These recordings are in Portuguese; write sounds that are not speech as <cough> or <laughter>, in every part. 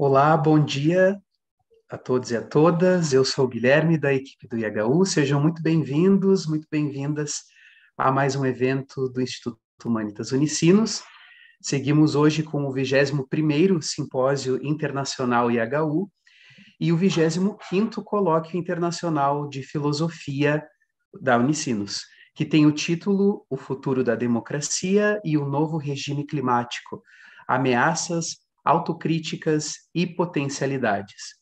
Olá, bom dia a todos e a todas. Eu sou o Guilherme, da equipe do IHU. Sejam muito bem-vindos, muito bem-vindas a mais um evento do Instituto Humanitas Unicinos. Seguimos hoje com o 21º Simpósio Internacional IHU e o 25º Colóquio Internacional de Filosofia da Unicinos, que tem o título O Futuro da Democracia e o Novo Regime Climático, Ameaças autocríticas e potencialidades.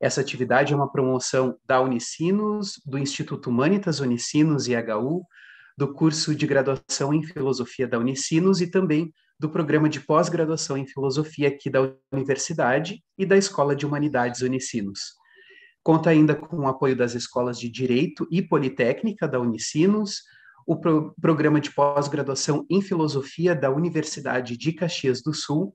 Essa atividade é uma promoção da Unicinos, do Instituto Humanitas Unicinos e HU, do curso de graduação em filosofia da Unicinos e também do programa de pós-graduação em filosofia aqui da universidade e da Escola de Humanidades Unicinos. Conta ainda com o apoio das escolas de Direito e Politécnica da Unicinos, o pro programa de pós-graduação em filosofia da Universidade de Caxias do Sul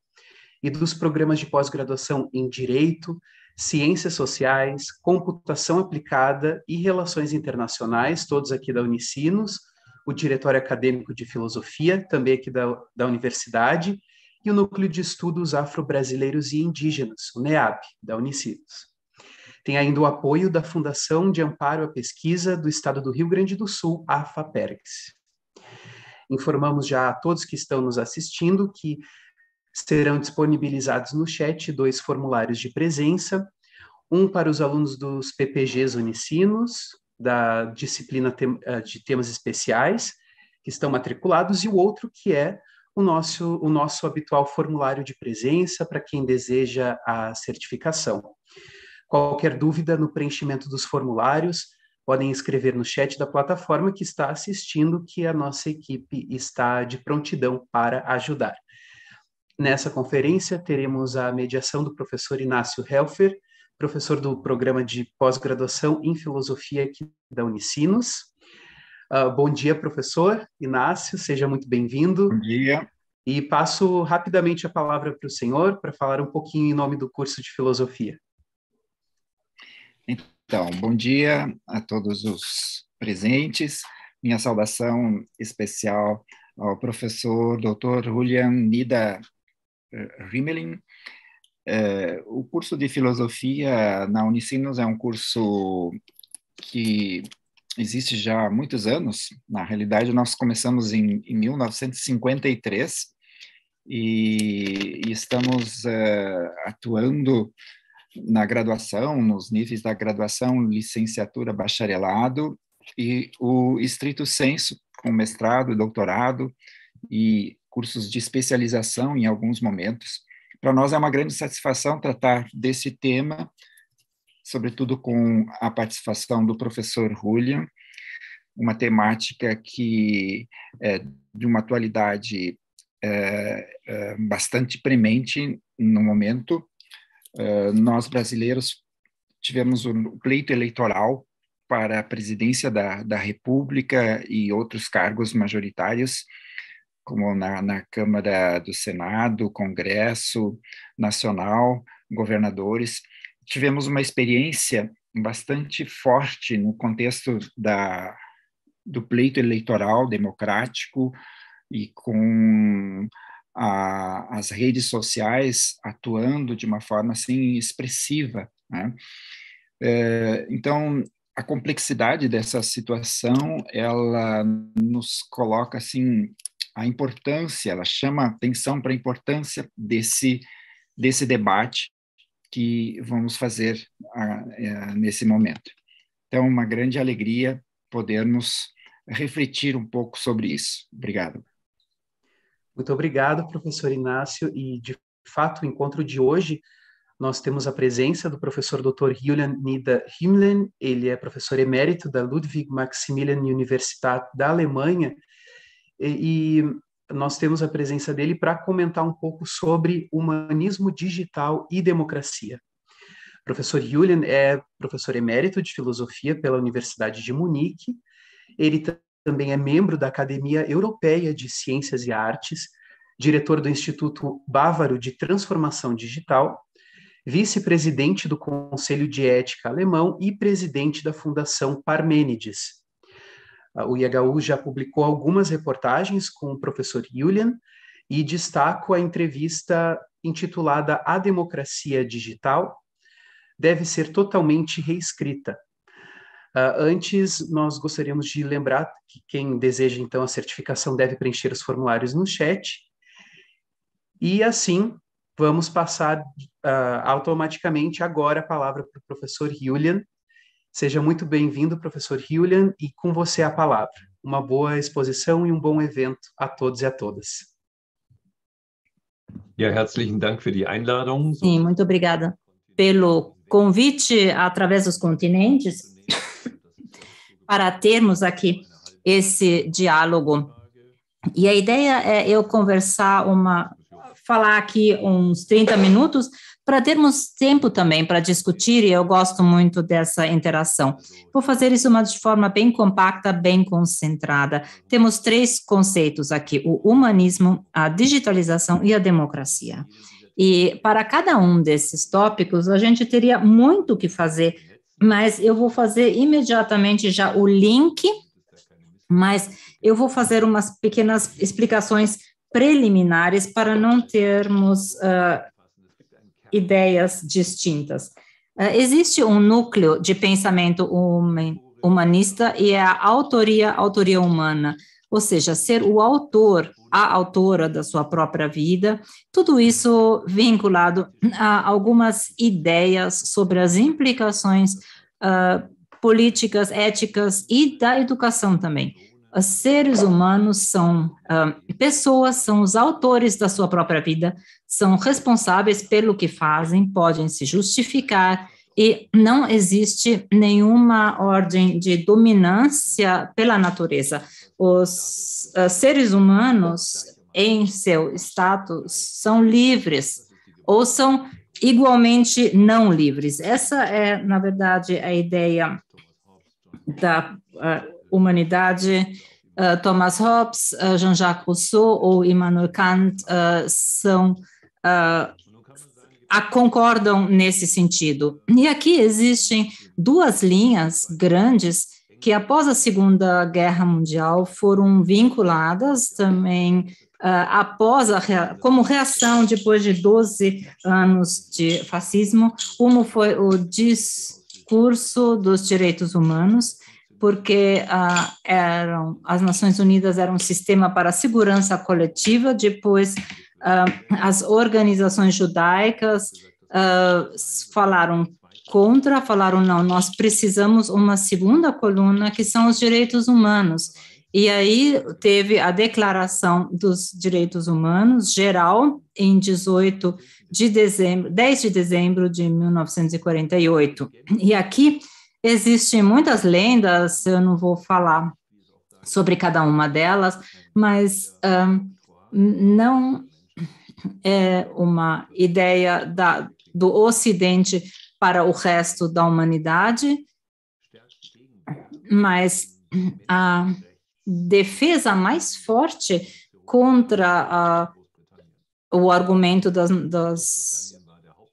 e dos programas de pós-graduação em Direito, Ciências Sociais, Computação Aplicada e Relações Internacionais, todos aqui da Unicinos, o Diretório Acadêmico de Filosofia, também aqui da, da Universidade, e o Núcleo de Estudos Afro-Brasileiros e Indígenas, o NEAP, da Unicinos. Tem ainda o apoio da Fundação de Amparo à Pesquisa do Estado do Rio Grande do Sul, a FAPERGS. Informamos já a todos que estão nos assistindo que Serão disponibilizados no chat dois formulários de presença, um para os alunos dos PPGs unicinos, da disciplina eh, de temas especiais, que estão matriculados, e o outro que é o nosso, o nosso habitual formulário de presença para quem deseja a certificação. Qualquer dúvida no preenchimento dos formulários, podem escrever no chat da plataforma que está assistindo, que a nossa equipe está de prontidão para ajudar. Nessa conferência, teremos a mediação do professor Inácio Helfer, professor do programa de pós-graduação em filosofia aqui da Unicinos. Uh, bom dia, professor Inácio, seja muito bem-vindo. Bom dia. E passo rapidamente a palavra para o senhor para falar um pouquinho em nome do curso de filosofia. Então, bom dia a todos os presentes. Minha saudação especial ao professor Dr. Julian Nida eh, Rimmelin. Eh, o curso de filosofia na Unicinos é um curso que existe já há muitos anos. Na realidade, nós começamos em, em 1953 e, e estamos uh, atuando na graduação, nos níveis da graduação, licenciatura, bacharelado e o estrito senso, com mestrado, doutorado e cursos de especialização em alguns momentos. Para nós é uma grande satisfação tratar desse tema, sobretudo com a participação do professor Julian, uma temática que é de uma atualidade é, é, bastante premente no momento. É, nós, brasileiros, tivemos o um pleito eleitoral para a presidência da, da República e outros cargos majoritários como na, na Câmara do Senado, Congresso Nacional, governadores, tivemos uma experiência bastante forte no contexto da, do pleito eleitoral democrático e com a, as redes sociais atuando de uma forma assim expressiva. Né? É, então, a complexidade dessa situação ela nos coloca assim a importância, ela chama atenção para a importância desse, desse debate que vamos fazer a, ah, a, eh, nesse momento. Então, uma grande alegria podermos refletir um pouco sobre isso. Obrigado. Muito obrigado, professor Inácio. E, de fato, o encontro de hoje, nós temos a presença do professor Dr. Julian Nida Himmlen. Ele é professor emérito da Ludwig Maximilian Universität da Alemanha e, e nós temos a presença dele para comentar um pouco sobre humanismo digital e democracia. O professor Julian é professor emérito de filosofia pela Universidade de Munique. Ele também é membro da Academia Europeia de Ciências e Artes, diretor do Instituto Bávaro de Transformação Digital, vice-presidente do Conselho de Ética Alemão e presidente da Fundação Parmênides. Ah, o IHU já publicou algumas reportagens com o professor Julian e destaco a entrevista intitulada A Democracia Digital Deve Ser Totalmente Reescrita. Uh, antes, nós gostaríamos de lembrar que quem deseja, então, a certificação deve preencher os formulários no chat. E assim, vamos passar uh, automaticamente agora a palavra para o professor Julian, Seja muito bem-vindo, professor Julian, e com você a palavra. Uma boa exposição e um bom evento a todos e a todas. Ja, herzlichen Dank für die Einladung. Sim, muito obrigada pelo convite através dos continentes <laughs> para termos aqui esse diálogo. E a ideia é eu conversar uma falar aqui uns 30 minutos para termos tempo também para discutir, e eu gosto muito dessa interação. Vou fazer isso uma de forma bem compacta, bem concentrada. Temos três conceitos aqui: o humanismo, a digitalização e a democracia. E para cada um desses tópicos, a gente teria muito o que fazer, mas eu vou fazer imediatamente já o link, mas eu vou fazer umas pequenas explicações preliminares para não termos uh, ideias distintas. Eh, existe um núcleo de pensamento humanista e é a autoria, autoria humana, ou seja, ser o autor, a autora da sua própria vida, tudo isso vinculado a algumas ideias sobre as implicações uh, políticas, éticas e da educação também os seres humanos são uh, pessoas, são os autores da sua própria vida, são responsáveis pelo que fazem, podem se justificar e não existe nenhuma ordem de dominância pela natureza. Os uh, seres humanos, em seu status, são livres ou são igualmente não livres. Essa é, na verdade, a ideia da uh, humanidade, eh, Thomas Hobbes, eh, Jean-Jacques Rousseau ou Immanuel Kant eh, são concordam nesse sentido. E aqui existem duas linhas grandes que após a Segunda Guerra Mundial foram vinculadas também uh, após a rea como reação depois de 12 anos de fascismo, como foi o discurso dos direitos humanos porque ah, eram, as Nações Unidas eram um sistema para segurança coletiva, depois ah, as organizações judaicas ah, falaram contra, falaram não, nós precisamos uma segunda coluna que são os direitos humanos. E aí teve a Declaração dos Direitos Humanos Geral em 18 de dezembro, 10 de dezembro de 1948. E aqui Existem muitas lendas, eu não vou falar sobre cada uma delas, mas um, não é uma ideia da, do Ocidente para o resto da humanidade, mas a defesa mais forte contra a, o argumento das, das,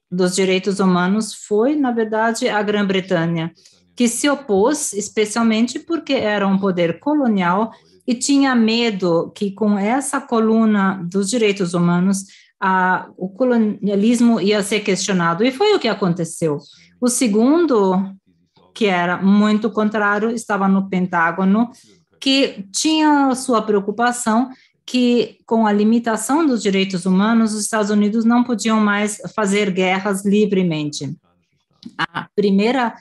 dos direitos humanos foi, na verdade, a Grã-Bretanha que se opôs, especialmente porque era um poder colonial e tinha medo que com essa coluna dos direitos humanos a, o colonialismo ia ser questionado. E foi o que aconteceu. O segundo, que era muito contrário, estava no Pentágono, que tinha sua preocupação que, com a limitação dos direitos humanos, os Estados Unidos não podiam mais fazer guerras livremente. A primeira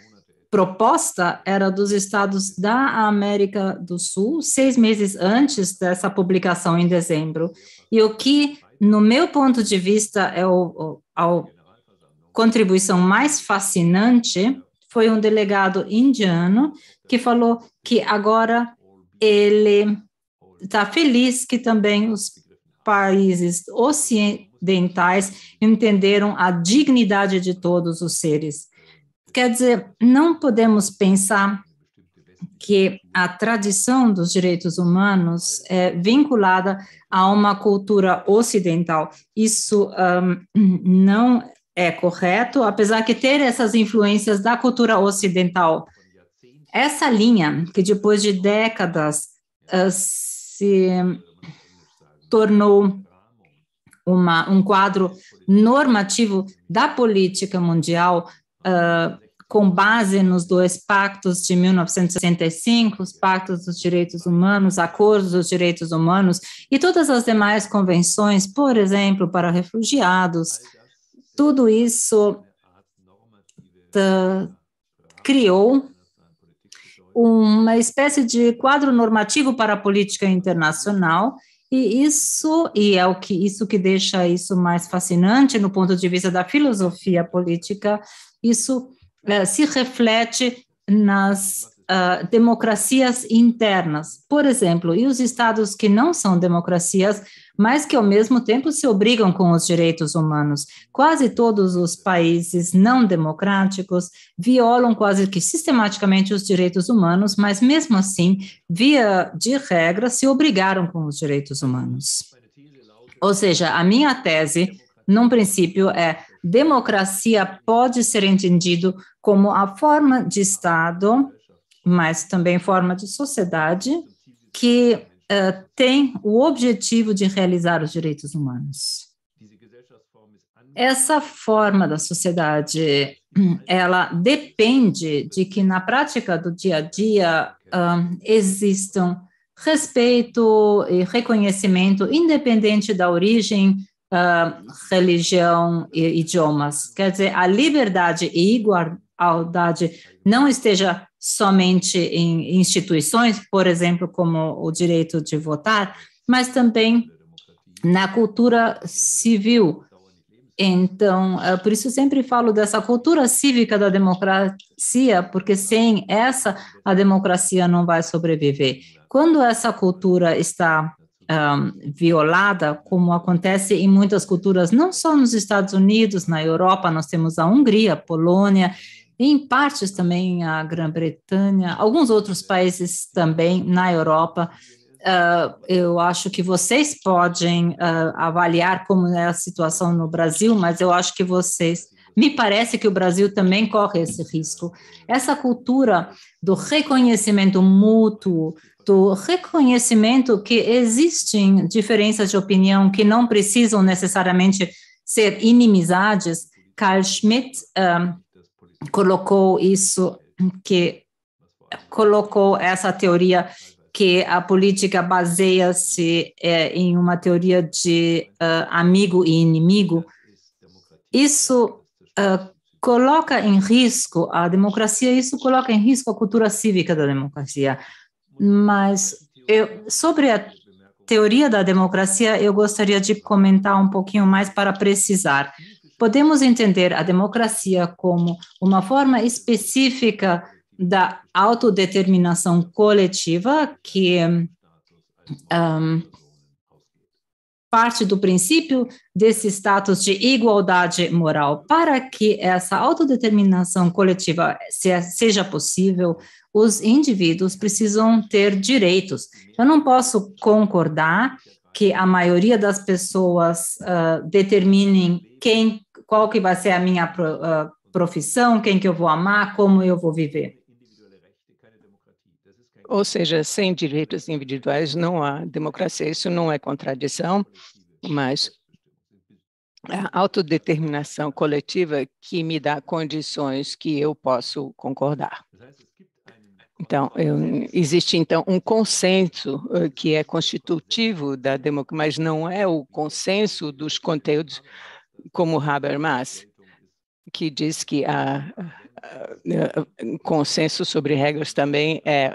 proposta era dos estados da América do Sul, seis meses antes dessa publicação em dezembro. E o que, no meu ponto de vista, é o, a contribuição mais fascinante foi um delegado indiano que falou que agora ele está feliz que também os países ocidentais entenderam a dignidade de todos os seres Quer dizer, não podemos pensar que a tradição dos direitos humanos é vinculada a uma cultura ocidental. Isso um, não é correto, apesar de ter essas influências da cultura ocidental. Essa linha, que depois de décadas uh, se tornou uma, um quadro normativo da política mundial, uh, com base nos dois pactos de 1965, os pactos dos direitos humanos, acordos dos direitos humanos e todas as demais convenções, por exemplo, para refugiados, tudo isso ah, criou uma espécie de quadro normativo para a política internacional e isso, e é o que isso que deixa isso mais fascinante no ponto de vista da filosofia política, isso uh, se reflete nas uh, democracias internas. Por exemplo, e os estados que não são democracias, mas que ao mesmo tempo se obrigam com os direitos humanos. Quase todos os países não democráticos violam quase que sistematicamente os direitos humanos, mas mesmo assim, via de regra, se obrigaram com os direitos humanos. Ou seja, a minha tese, num princípio, é democracia pode ser entendido como a forma de Estado, mas também forma de sociedade que uh, tem o objetivo de realizar os direitos humanos. Essa forma da sociedade, ela depende de que na prática do dia a dia existam respeito e reconhecimento, independente da origem, uh, religião e idiomas. Quer dizer, a liberdade e igualdade não esteja somente em instituições, por exemplo, como o direito de votar, mas também na cultura civil. Então, ah, por isso sempre falo dessa cultura cívica da democracia, porque sem essa a democracia não vai sobreviver. Quando essa cultura está um, violada, como acontece em muitas culturas, não só nos Estados Unidos, na Europa, nós temos a Hungria, Polônia, em partes também a Grã-Bretanha, alguns outros países também na Europa. Uh, eu acho que vocês podem uh, avaliar como é a situação no Brasil, mas eu acho que vocês. Me parece que o Brasil também corre esse risco. Essa cultura do reconhecimento mútuo, do reconhecimento que existem diferenças de opinião que não precisam necessariamente ser inimizades. Carl Schmitt um, colocou isso, que colocou essa teoria que a política baseia-se é, em uma teoria de uh, amigo e inimigo. Isso uh, coloca em risco a democracia, isso coloca em risco a cultura cívica da democracia. Mas eu, sobre a teoria da democracia, eu gostaria de comentar um pouquinho mais para precisar. Podemos entender a democracia como uma forma específica da autodeterminação coletiva que um, parte do princípio desse status de igualdade moral. Para que essa autodeterminação coletiva é, seja possível, os indivíduos precisam ter direitos. Eu não posso concordar que a maioria das pessoas uh, determinem quem, qual que vai ser a minha pro, uh, profissão, quem que eu vou amar, como eu vou viver. Ou seja, sem direitos individuais não há democracia. Isso não é contradição, mas a autodeterminação coletiva que me dá condições que eu posso concordar. Então, existe então um consenso eh, que é constitutivo da democracia, mas não é o consenso dos conteúdos como Habermas, que diz que a consenso sobre regras também é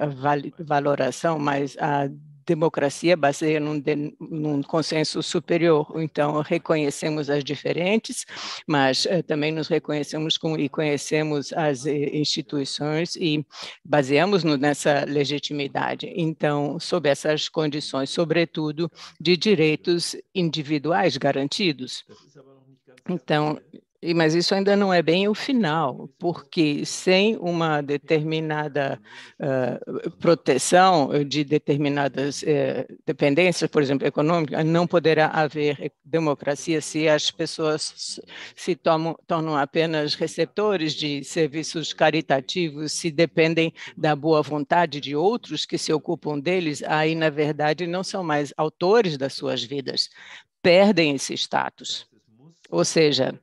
valoração, mas a democracia baseia num, de, num, consenso superior. Então, reconhecemos as diferentes, mas eh, também nos reconhecemos com, e conhecemos as eh, instituições e baseamos no, nessa legitimidade. Então, sob essas condições, sobretudo, de direitos individuais garantidos. Então, mas isso ainda não é bem o final, porque sem uma determinada uh, proteção de determinadas uh, dependências, por exemplo, econômica, não poderá haver democracia se as pessoas se tomam, tornam apenas receptores de serviços caritativos, se dependem da boa vontade de outros que se ocupam deles, aí, na verdade, não são mais autores das suas vidas, perdem esse status. Ou seja,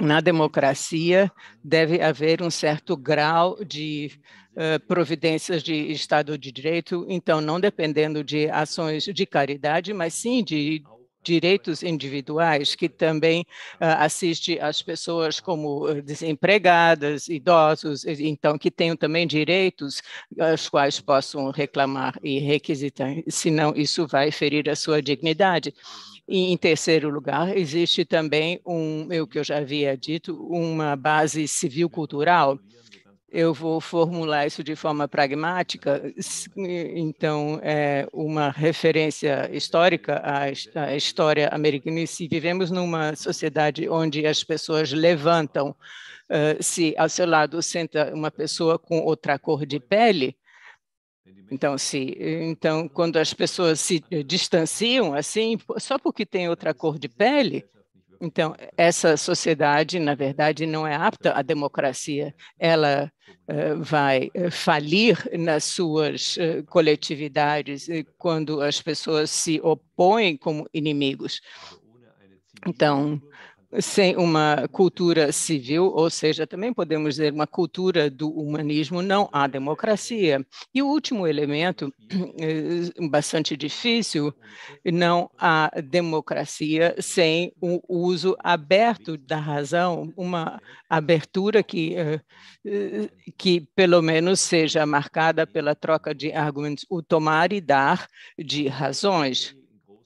na democracia deve haver um certo grau de uh, providências de Estado de Direito, então não dependendo de ações de caridade, mas sim de direitos individuais que também uh, assiste as pessoas como eh, desempregadas, idosos, então que tenham também direitos aos quais possam reclamar e requisitar, senão isso vai ferir a sua dignidade. E, em terceiro lugar, existe também um, o que eu já havia dito, uma base civil cultural. Eu vou formular isso de forma pragmática. Então, é uma referência histórica à, história americana. E se vivemos numa sociedade onde as pessoas levantam, se ao seu lado senta uma pessoa com outra cor de pele, então, se, então, quando as pessoas se eh, distanciam assim, só porque tem é, outra cor de pele, é, então, é. essa sociedade, na verdade, não é apta à democracia. Ela uh, vai eh, falir nas suas uh, coletividades quando as pessoas se opõem como inimigos. Então, sem uma cultura civil, ou seja, também podemos dizer uma cultura do humanismo, não há democracia. E o último elemento, eh, bastante difícil, não há democracia sem o uso aberto da razão, uma abertura que, eh, que pelo menos seja marcada pela troca de argumentos, o tomar e dar de razões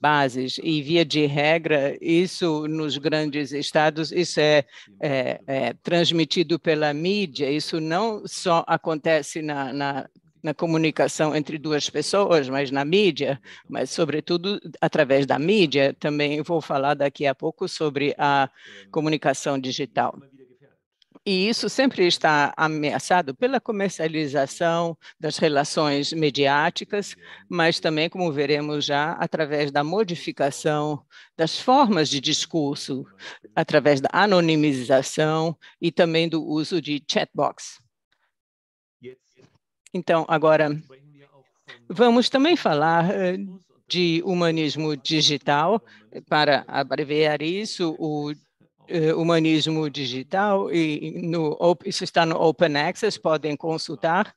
bases e via de regra isso nos grandes estados isso é, é, é transmitido pela mídia isso não só acontece na, na na comunicação entre duas pessoas, mas na mídia, mas sobretudo através da mídia. Também vou falar daqui a pouco sobre a comunicação digital. E isso sempre está ameaçado pela comercialização das relações mediáticas, mas também, como veremos já, através da modificação das formas de discurso, através da anonimização e também do uso de chatbox. Então, agora, vamos também falar eh, de humanismo digital. Para abreviar isso, o eh, humanismo digital e no, isso está no Open Access, podem consultar.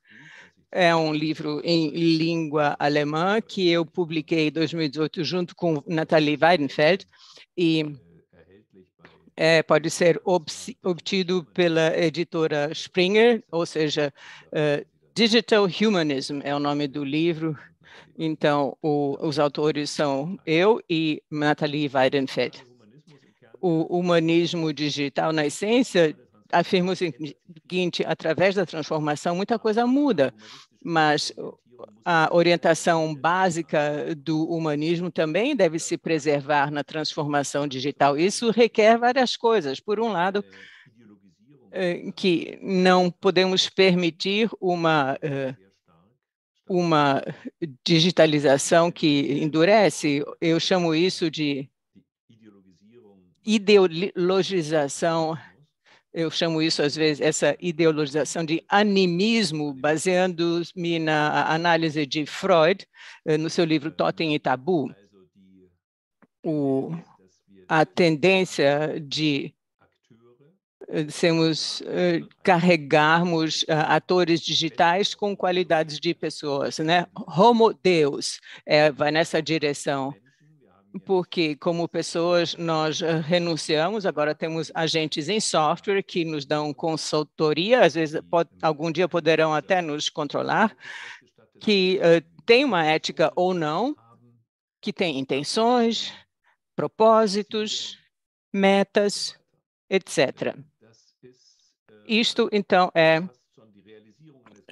É um livro em língua alemã que eu publiquei em 2018 junto com Nathalie Weidenfeld e é, é, é pode ser obtido pela editora Springer, ou seja, uh, Digital Humanism é o nome do livro. Então, o, os autores são eu e Nathalie Weidenfeld o humanismo digital na essência afirma o seguinte: através da transformação, muita coisa muda, mas a orientação básica do humanismo também deve se preservar na transformação digital. Isso requer várias coisas. Por um lado, eh, que não podemos permitir uma eh, uma digitalização que endurece. Eu chamo isso de ideologização, eu chamo isso às vezes, essa ideologização de animismo, baseando-me na análise de Freud, eh, no seu livro Totem e Tabu, o, a tendência de eh, sermos, eh, carregarmos atores digitais com qualidades de pessoas, né? Homo Deus é, vai nessa direção porque como pessoas nós eh, renunciamos, agora temos agentes em software que nos dão consultoria, às vezes pode, é algum dia poderão até nos controlar, que uh, tem uma ética ou não, que tem intenções, propósitos, é. metas, etc. Eh, Isto, é. então, é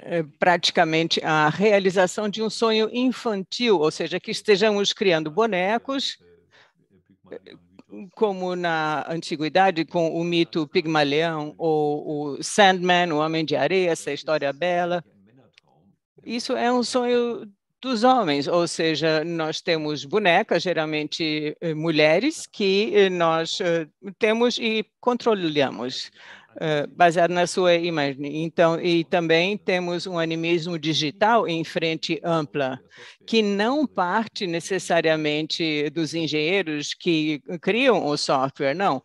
é, praticamente a realização de um sonho infantil, ou seja, que estejamos criando bonecos, como na antiguidade com o mito Pigmalião ou o Sandman, o Homem de Areia, essa história bela. Isso é um sonho dos homens, ou seja, nós temos bonecas, geralmente eh, mulheres, que eh, nós eh, temos e controlamos. Eh, baseado na sua imagem. Então, e também temos um animismo digital em frente ampla, que não parte necessariamente dos engenheiros que criam o software, não.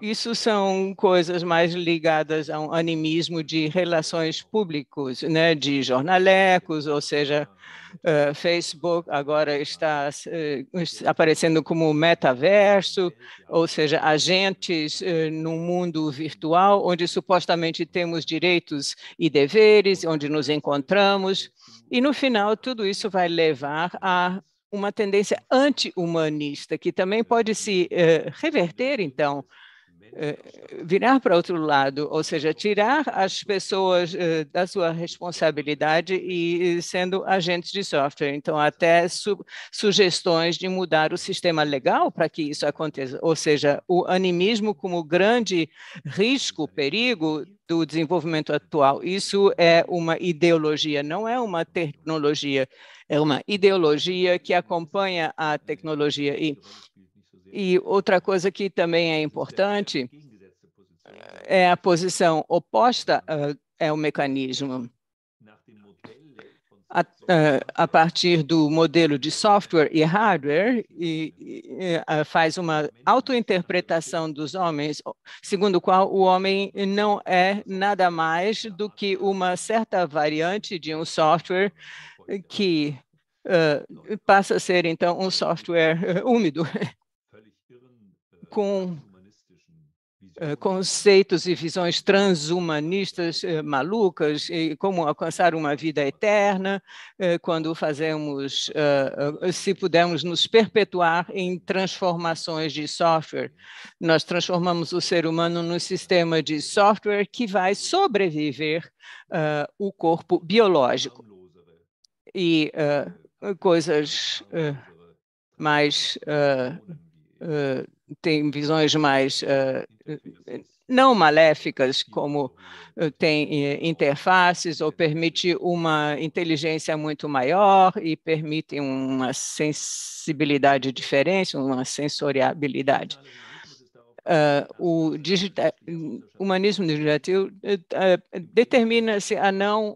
Isso são coisas mais ligadas a um animismo de relações públicas, né, de jornalecos, ou seja, uh, Facebook agora está uh, aparecendo como metaverso, ou seja, agentes uh, num mundo virtual onde supostamente temos direitos e deveres, onde nos encontramos, uhum. e no final tudo isso vai levar a uma tendência anti-humanista que também uhum. pode se uh, reverter, então, eh, virar para outro lado, ou seja, tirar as pessoas eh, da sua responsabilidade e sendo agentes de software. Então, até su sugestões de mudar o sistema legal para que isso aconteça. Ou seja, o animismo como grande risco, perigo do desenvolvimento atual. Isso é uma ideologia, não é uma tecnologia, é uma ideologia que acompanha a tecnologia. E e outra coisa que também é, é importante né? é a posição oposta ah, é o mecanismo. É, a, ah, a, partir do modelo de software e hardware e, e ah, então, faz uma autointerpretação dos homens, segundo o qual o homem não é nada mais do que uma certa variante de um software que uh, passa a ser então um é software úmido <laughs> com eh, conceitos e visões transhumanistas eh, malucas, e como alcançar uma vida eterna eh, quando fazemos, se pudermos nos perpetuar em transformações de software. Nós transformamos o ser humano num sistema de software que vai sobreviver o corpo biológico. E coisas mais uh, eh, tem visões mais uh, não maléficas, como tem interfaces ou permite uma inteligência muito maior e permite uma sensibilidade diferente, uma sensoriabilidade. o né, digita humanismo digital né, determina-se a não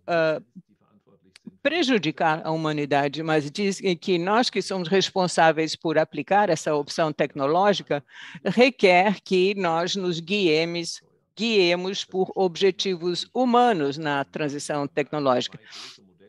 prejudicar a humanidade, mas diz que nós que somos responsáveis por aplicar essa opção tecnológica requer que nós nos guiemos guiemos por objetivos humanos na transição tecnológica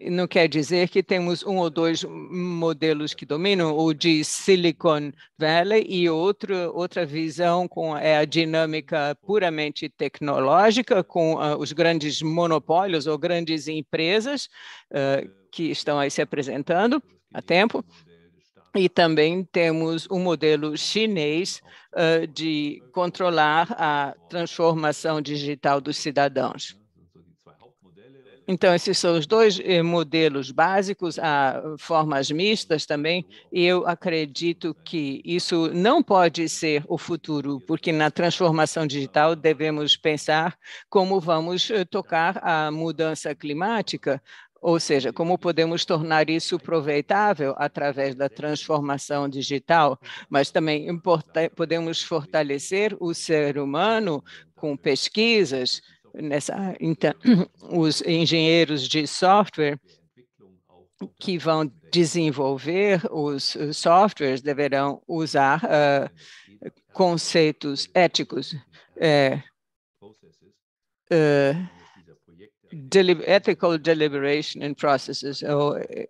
não quer dizer que temos um ou dois modelos que dominam, o de Silicon Valley e outro, outra visão com é a dinâmica puramente tecnológica, com uh, os grandes monopólios ou grandes empresas uh, que estão aí se apresentando há tempo. E também temos um modelo chinês uh, de controlar a transformação digital dos cidadãos. Então, esses são os dois eh, modelos básicos, há formas mistas também, e eu acredito que isso não pode ser o futuro, porque na transformação digital devemos pensar como vamos eh, tocar a mudança climática, ou seja, como podemos tornar isso proveitável através da transformação digital, mas também podemos fortalecer o ser humano com pesquisas, nessa, então, <clears throat> os engenheiros de software que vão desenvolver os softwares deverão usar uh, conceitos éticos, é, uh, deli ethical deliberation and processes, ou eh,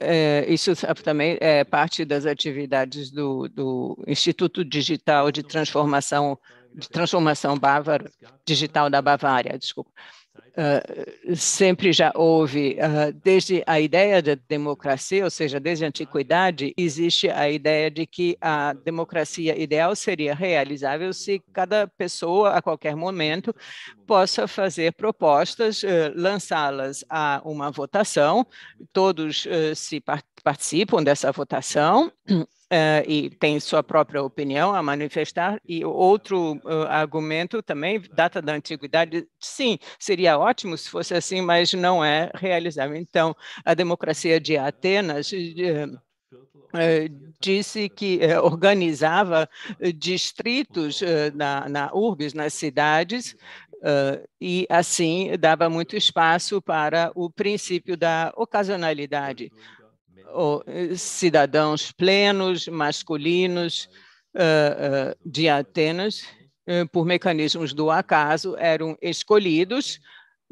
é, isso também é parte das atividades do, do Instituto Digital de Transformação de Transformação Bávaro Digital da Bavária, desculpa. Ah, sempre já houve, uh, desde a ideia da de democracia, ou seja, desde a antiguidade, existe a ideia de que a democracia ideal seria realizável se cada pessoa, a qualquer momento, possa fazer propostas, uh, lançá-las a uma votação, todos se, participam dessa votação uh, <clears throat> e têm sua própria opinião a manifestar. E outro uh, argumento também data da antiguidade. Sim, seria ótimo se fosse assim, mas não é realizável. Então, a democracia de Atenas eh, disse que organizava distritos na, na nas cidades, e assim dava muito espaço para o princípio da ocasionalidade ou, eh, cidadãos plenos, masculinos uh, uh, de Atenas, por mecanismos do acaso, eram escolhidos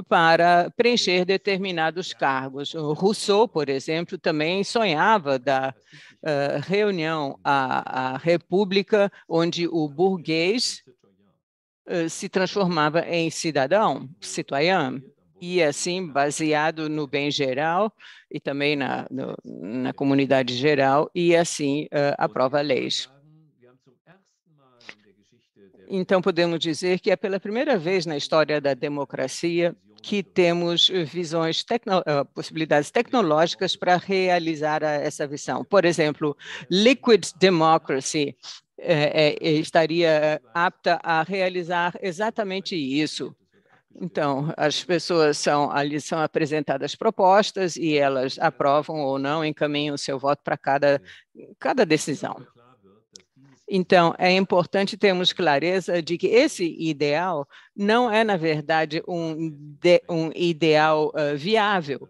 para preencher determinados cargos. O Rousseau, por exemplo, também sonhava da uh, reunião à, à, República, onde o burguês uh, se transformava em cidadão, citoyen e assim, baseado no bem geral e também na, no, na comunidade geral, e assim uh, aprova leis. Então, podemos dizer que é pela primeira vez na história da democracia que temos visões, tecno, possibilidades tecnológicas para realizar essa visão. Por exemplo, Liquid Democracy é, é, estaria apta a realizar exatamente isso. Então, as pessoas são ali são apresentadas propostas e elas é. aprovam ou não, encaminham o seu voto para cada, é. cada decisão. É então, é importante termos clareza de que esse ideal não é, na verdade, um, de, um ideal uh, viável,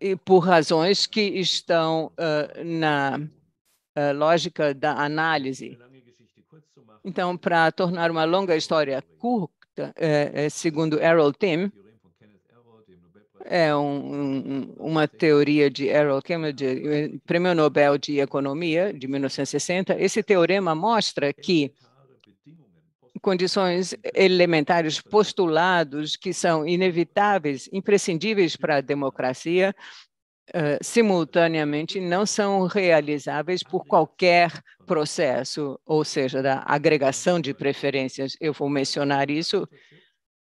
e por razões que estão uh, na uh, lógica da análise. Então, para tornar uma longa história cur é, é, segundo Errol Tim, é um, um, uma teoria de Errol Kimmel, de, Prêmio Nobel de Economia de 1960. Esse teorema mostra que condições elementares postulados que são inevitáveis, imprescindíveis para a democracia, simultaneamente não são realizáveis por qualquer processo, ou seja, da agregação de preferências. Eu vou mencionar isso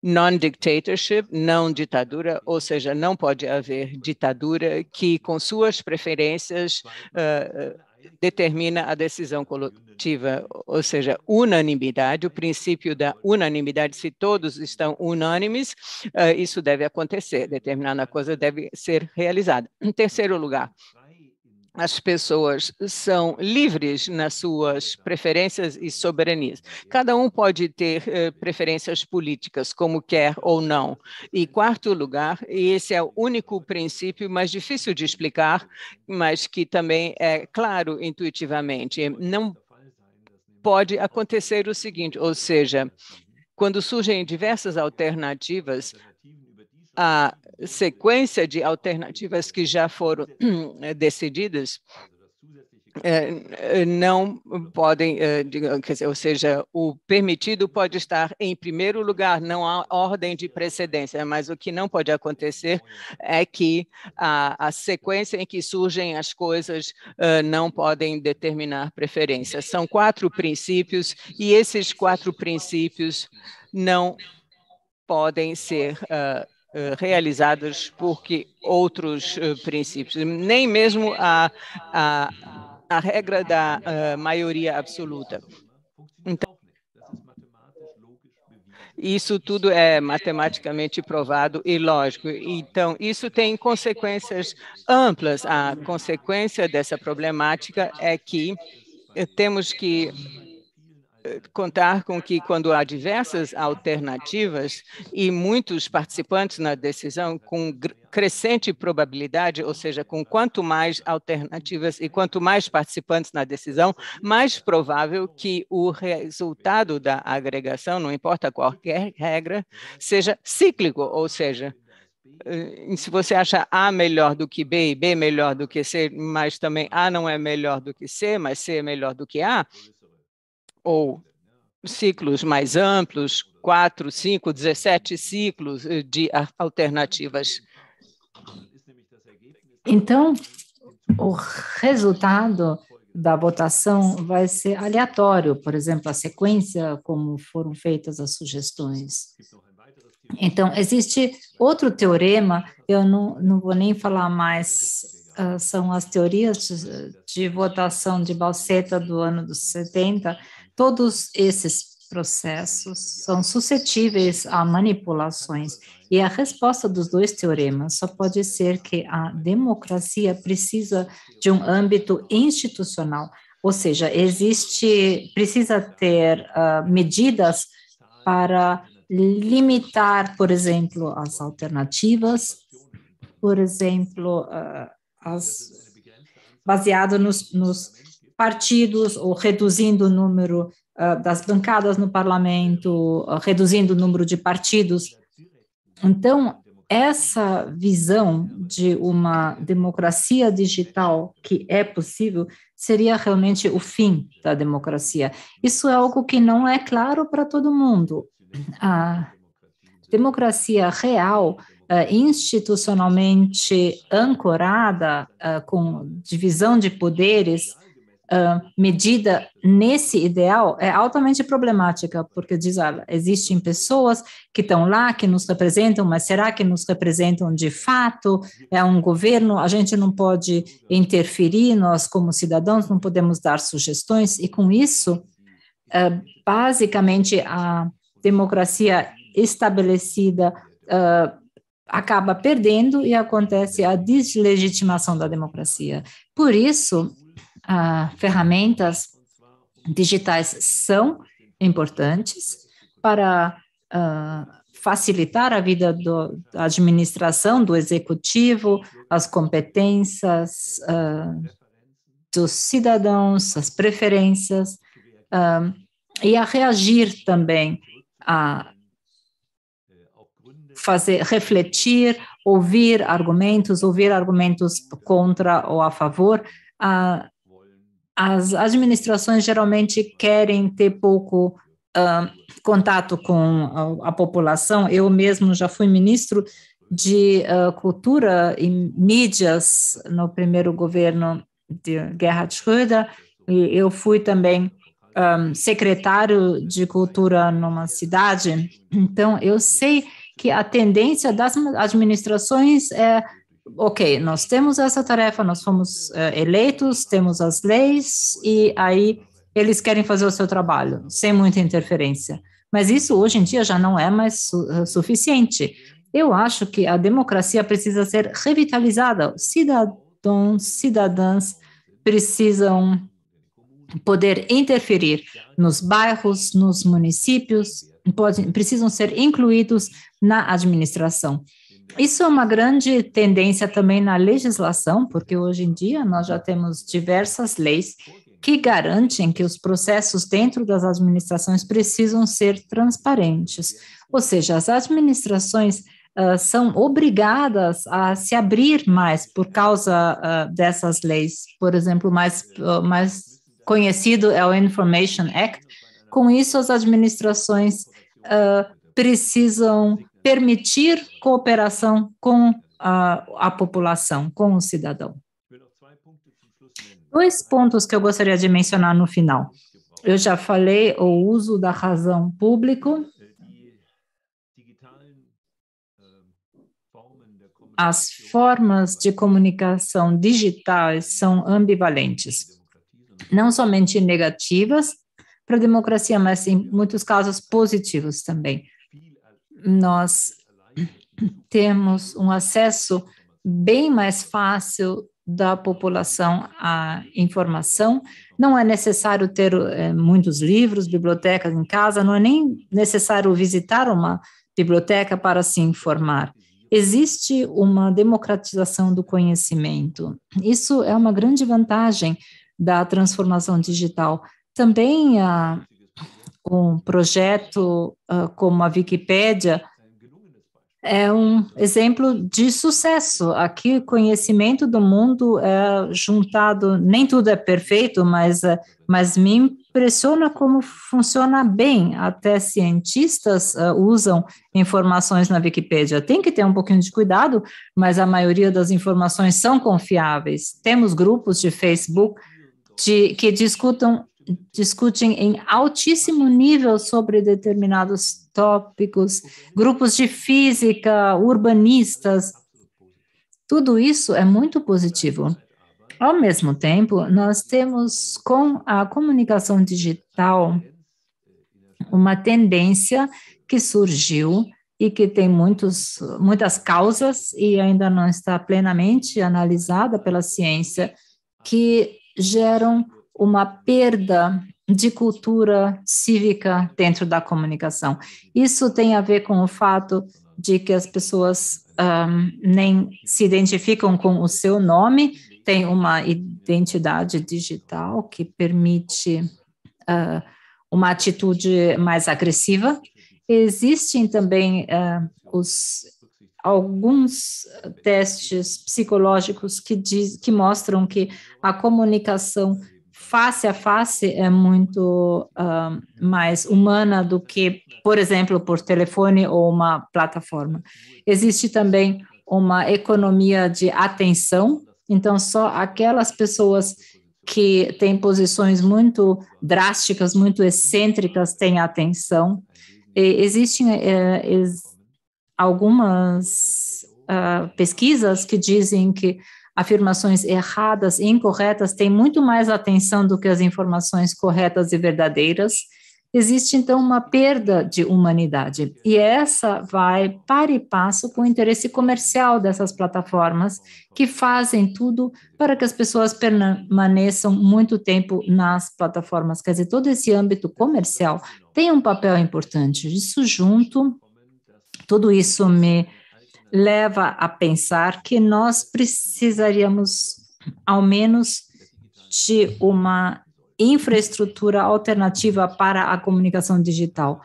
non-dictatorship, não ditadura, ou seja, não pode haver ditadura que, com suas preferências, uh, determina a decisão coletiva, ou seja, unanimidade, o princípio da unanimidade, se todos estão unânimes, eh, isso deve acontecer, determinada coisa deve ser realizada. Em terceiro lugar, as pessoas são livres nas suas preferências e soberanias. Cada um pode ter eh, preferências políticas, como quer ou não. E quarto lugar, e esse é o único princípio mais difícil de explicar, mas que também é claro intuitivamente, não pode acontecer o seguinte, ou seja, quando surgem diversas alternativas, a sequência de alternativas que já foram <clears throat> decididas é, é, não podem, é, dizer, ou seja, o permitido pode estar em primeiro lugar, não há ordem de precedência, mas o que não pode acontecer é que a, a sequência em que surgem as coisas não podem determinar preferências. São quatro princípios e esses quatro princípios não podem ser realizados porque outros princípios, nem mesmo a, a a regra da uh, maioria absoluta. Então, isso tudo é matematicamente provado e lógico. Então, isso tem consequências amplas. A consequência dessa problemática é que temos que contar com que, quando há diversas alternativas e muitos participantes na decisão, com crescente probabilidade, ou seja, com quanto mais alternativas e quanto mais participantes na decisão, mais provável que o resultado da agregação, não importa qualquer regra, seja cíclico, ou seja, eh, se você acha A melhor do que B e B melhor do que C, mas também A não é melhor do que C, mas C é melhor do que A, ou ciclos mais amplos, quatro cinco 17 ciclos eh, de alternativas. Então, o resultado da votação vai ser aleatório, por exemplo, a sequência como foram feitas as sugestões. Então, existe outro teorema, eu não, não vou nem falar mais ah, são as teorias de, votação de Balseta do ano dos 70, Todos esses processos são suscetíveis a manipulações e a resposta dos dois teoremas só pode ser que a democracia precisa de um âmbito institucional, ou seja, existe precisa ter uh, medidas para limitar, por exemplo, as alternativas, por exemplo, uh, as, baseado nos, nos partidos ou reduzindo o número uh, das bancadas no parlamento, uh, reduzindo o número de partidos. Então, essa visão de uma democracia digital que é possível seria realmente o fim da democracia. Isso é algo que não é claro para todo mundo. A democracia real, ah, institucionalmente ancorada com divisão de poderes, medida nesse ideal é altamente problemática, porque diz, ela existem pessoas que estão lá, que nos representam, mas será que nos representam de fato? É um governo, a gente não pode interferir, nós como cidadãos não podemos dar sugestões, e com isso, basicamente, a democracia estabelecida acaba perdendo e acontece a deslegitimação da democracia. Por isso, ah, ferramentas digitais são importantes para ah, facilitar a vida do, da administração, do executivo, as competências ah, dos cidadãos, as preferências, ah, e a reagir também a fazer refletir, ouvir argumentos, ouvir argumentos contra ou a favor, a as administrações geralmente querem ter pouco uh, contato com a, a, população. Eu mesmo já fui ministro de uh, cultura e mídias no primeiro governo de Gerhard Schröder e eu fui também um, secretário de cultura numa cidade. Então eu sei que a tendência das administrações é ok, nós temos essa tarefa, nós fomos uh, eh, eleitos, temos as leis, e aí eles querem fazer o seu trabalho, sem muita interferência. Mas isso hoje em dia já não é mais su eh, suficiente. Eu acho que a democracia precisa ser revitalizada. Cidadãos, cidadãs precisam poder interferir nos bairros, nos municípios, precisam ser incluídos na administração. Isso é uma grande tendência também na legislação, porque hoje em dia nós já temos diversas leis que garantem que os processos dentro das administrações precisam ser transparentes. Ou seja, as administrações uh, são obrigadas a se abrir mais por causa uh, dessas leis. Por exemplo, mais, uh, mais conhecido é o Information Act. Com isso, as administrações precisam permitir cooperação com a, a população, com o cidadão. Dois pontos que eu gostaria de mencionar no final. Eu já falei o uso da razão público, as formas de comunicação digitais são ambivalentes, não somente negativas para a democracia, mas em muitos casos positivos também nós temos um acesso bem mais fácil da população à informação. Não é necessário ter é, muitos livros, bibliotecas em casa, não é nem necessário visitar uma biblioteca para se informar. Existe uma democratização do conhecimento. Isso é uma grande vantagem da transformação digital. Também a, um projeto uh, como a Wikipédia é um exemplo de sucesso. Aqui, conhecimento do mundo é juntado, nem tudo é perfeito, mas, ah, mas me impressiona como funciona bem. Até cientistas uh, usam informações na Wikipedia Tem que ter um pouquinho de cuidado, mas a maioria das informações são confiáveis. Temos grupos de Facebook de, que discutam discutem em altíssimo nível sobre determinados tópicos, grupos de física, urbanistas. Tudo isso é muito positivo. Ao mesmo tempo, nós temos com a comunicação digital uma tendência que surgiu e que tem muitos, muitas causas e ainda não está plenamente analisada pela ciência, que geram uma perda de cultura cívica dentro da comunicação. Isso tem a ver com o fato de que as pessoas um, nem se identificam com o seu nome, tem uma identidade digital que permite uh, uma atitude mais agressiva. Existem também uh, os, alguns testes psicológicos que, diz, que mostram que a comunicação face a face é muito ah, mais humana do que, por exemplo, por telefone ou uma plataforma. Existe também uma economia de atenção, então só aquelas pessoas que têm posições muito drásticas, muito excêntricas têm atenção. E existem eh, algumas uh, pesquisas que dizem que afirmações erradas e incorretas têm muito mais atenção do que as informações corretas e verdadeiras. Existe então uma perda de humanidade, e essa vai para e passo com o interesse comercial dessas plataformas, que fazem tudo para que as pessoas permaneçam muito tempo nas plataformas. Quer dizer, todo esse âmbito comercial tem um papel importante. Isso junto, tudo isso me leva a pensar que nós precisaríamos, ao menos, de uma infraestrutura alternativa para a comunicação digital.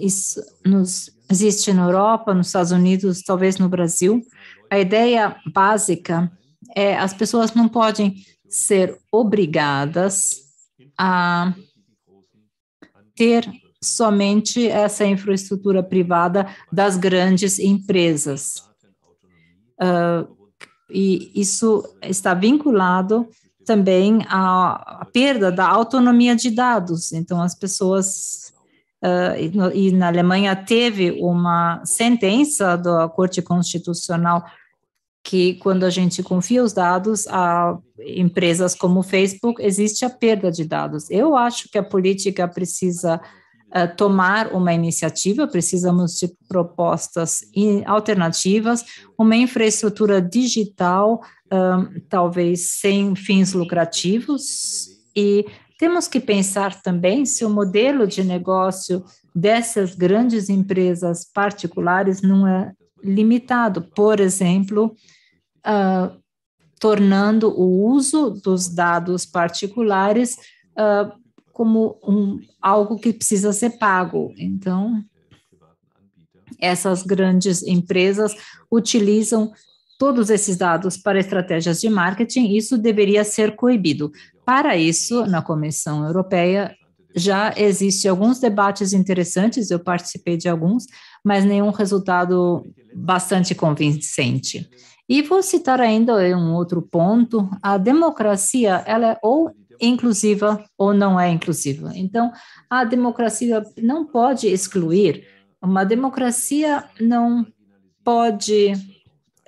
Isso nos, existe na Europa, nos Estados Unidos, talvez no Brasil. A ideia básica é as pessoas não podem ser obrigadas a ter somente essa infraestrutura privada das grandes empresas. Uh, e isso está vinculado também à, à, perda da autonomia de dados. Então, as pessoas. Uh, e, no, e, na Alemanha teve uma sentença da Corte Constitucional que, quando a gente confia os dados a empresas como o Facebook, existe a perda de dados. Eu acho que a política precisa eh, tomar uma iniciativa, precisamos de propostas alternativas, uma infraestrutura digital, um, talvez sem fins lucrativos, e temos que pensar também se o modelo de negócio dessas grandes empresas particulares não é limitado, por exemplo, uh, tornando o uso dos dados particulares uh, como um, algo que precisa ser pago. Então, essas grandes empresas utilizam todos esses dados para estratégias de marketing, isso deveria ser coibido. Para isso, na Comissão Europeia, já existem alguns debates interessantes, eu participei de alguns, mas nenhum resultado bastante convincente. E vou citar ainda um outro ponto, a democracia, ela é ou inclusiva ou não é inclusiva. Então, a democracia não pode excluir, uma democracia não pode,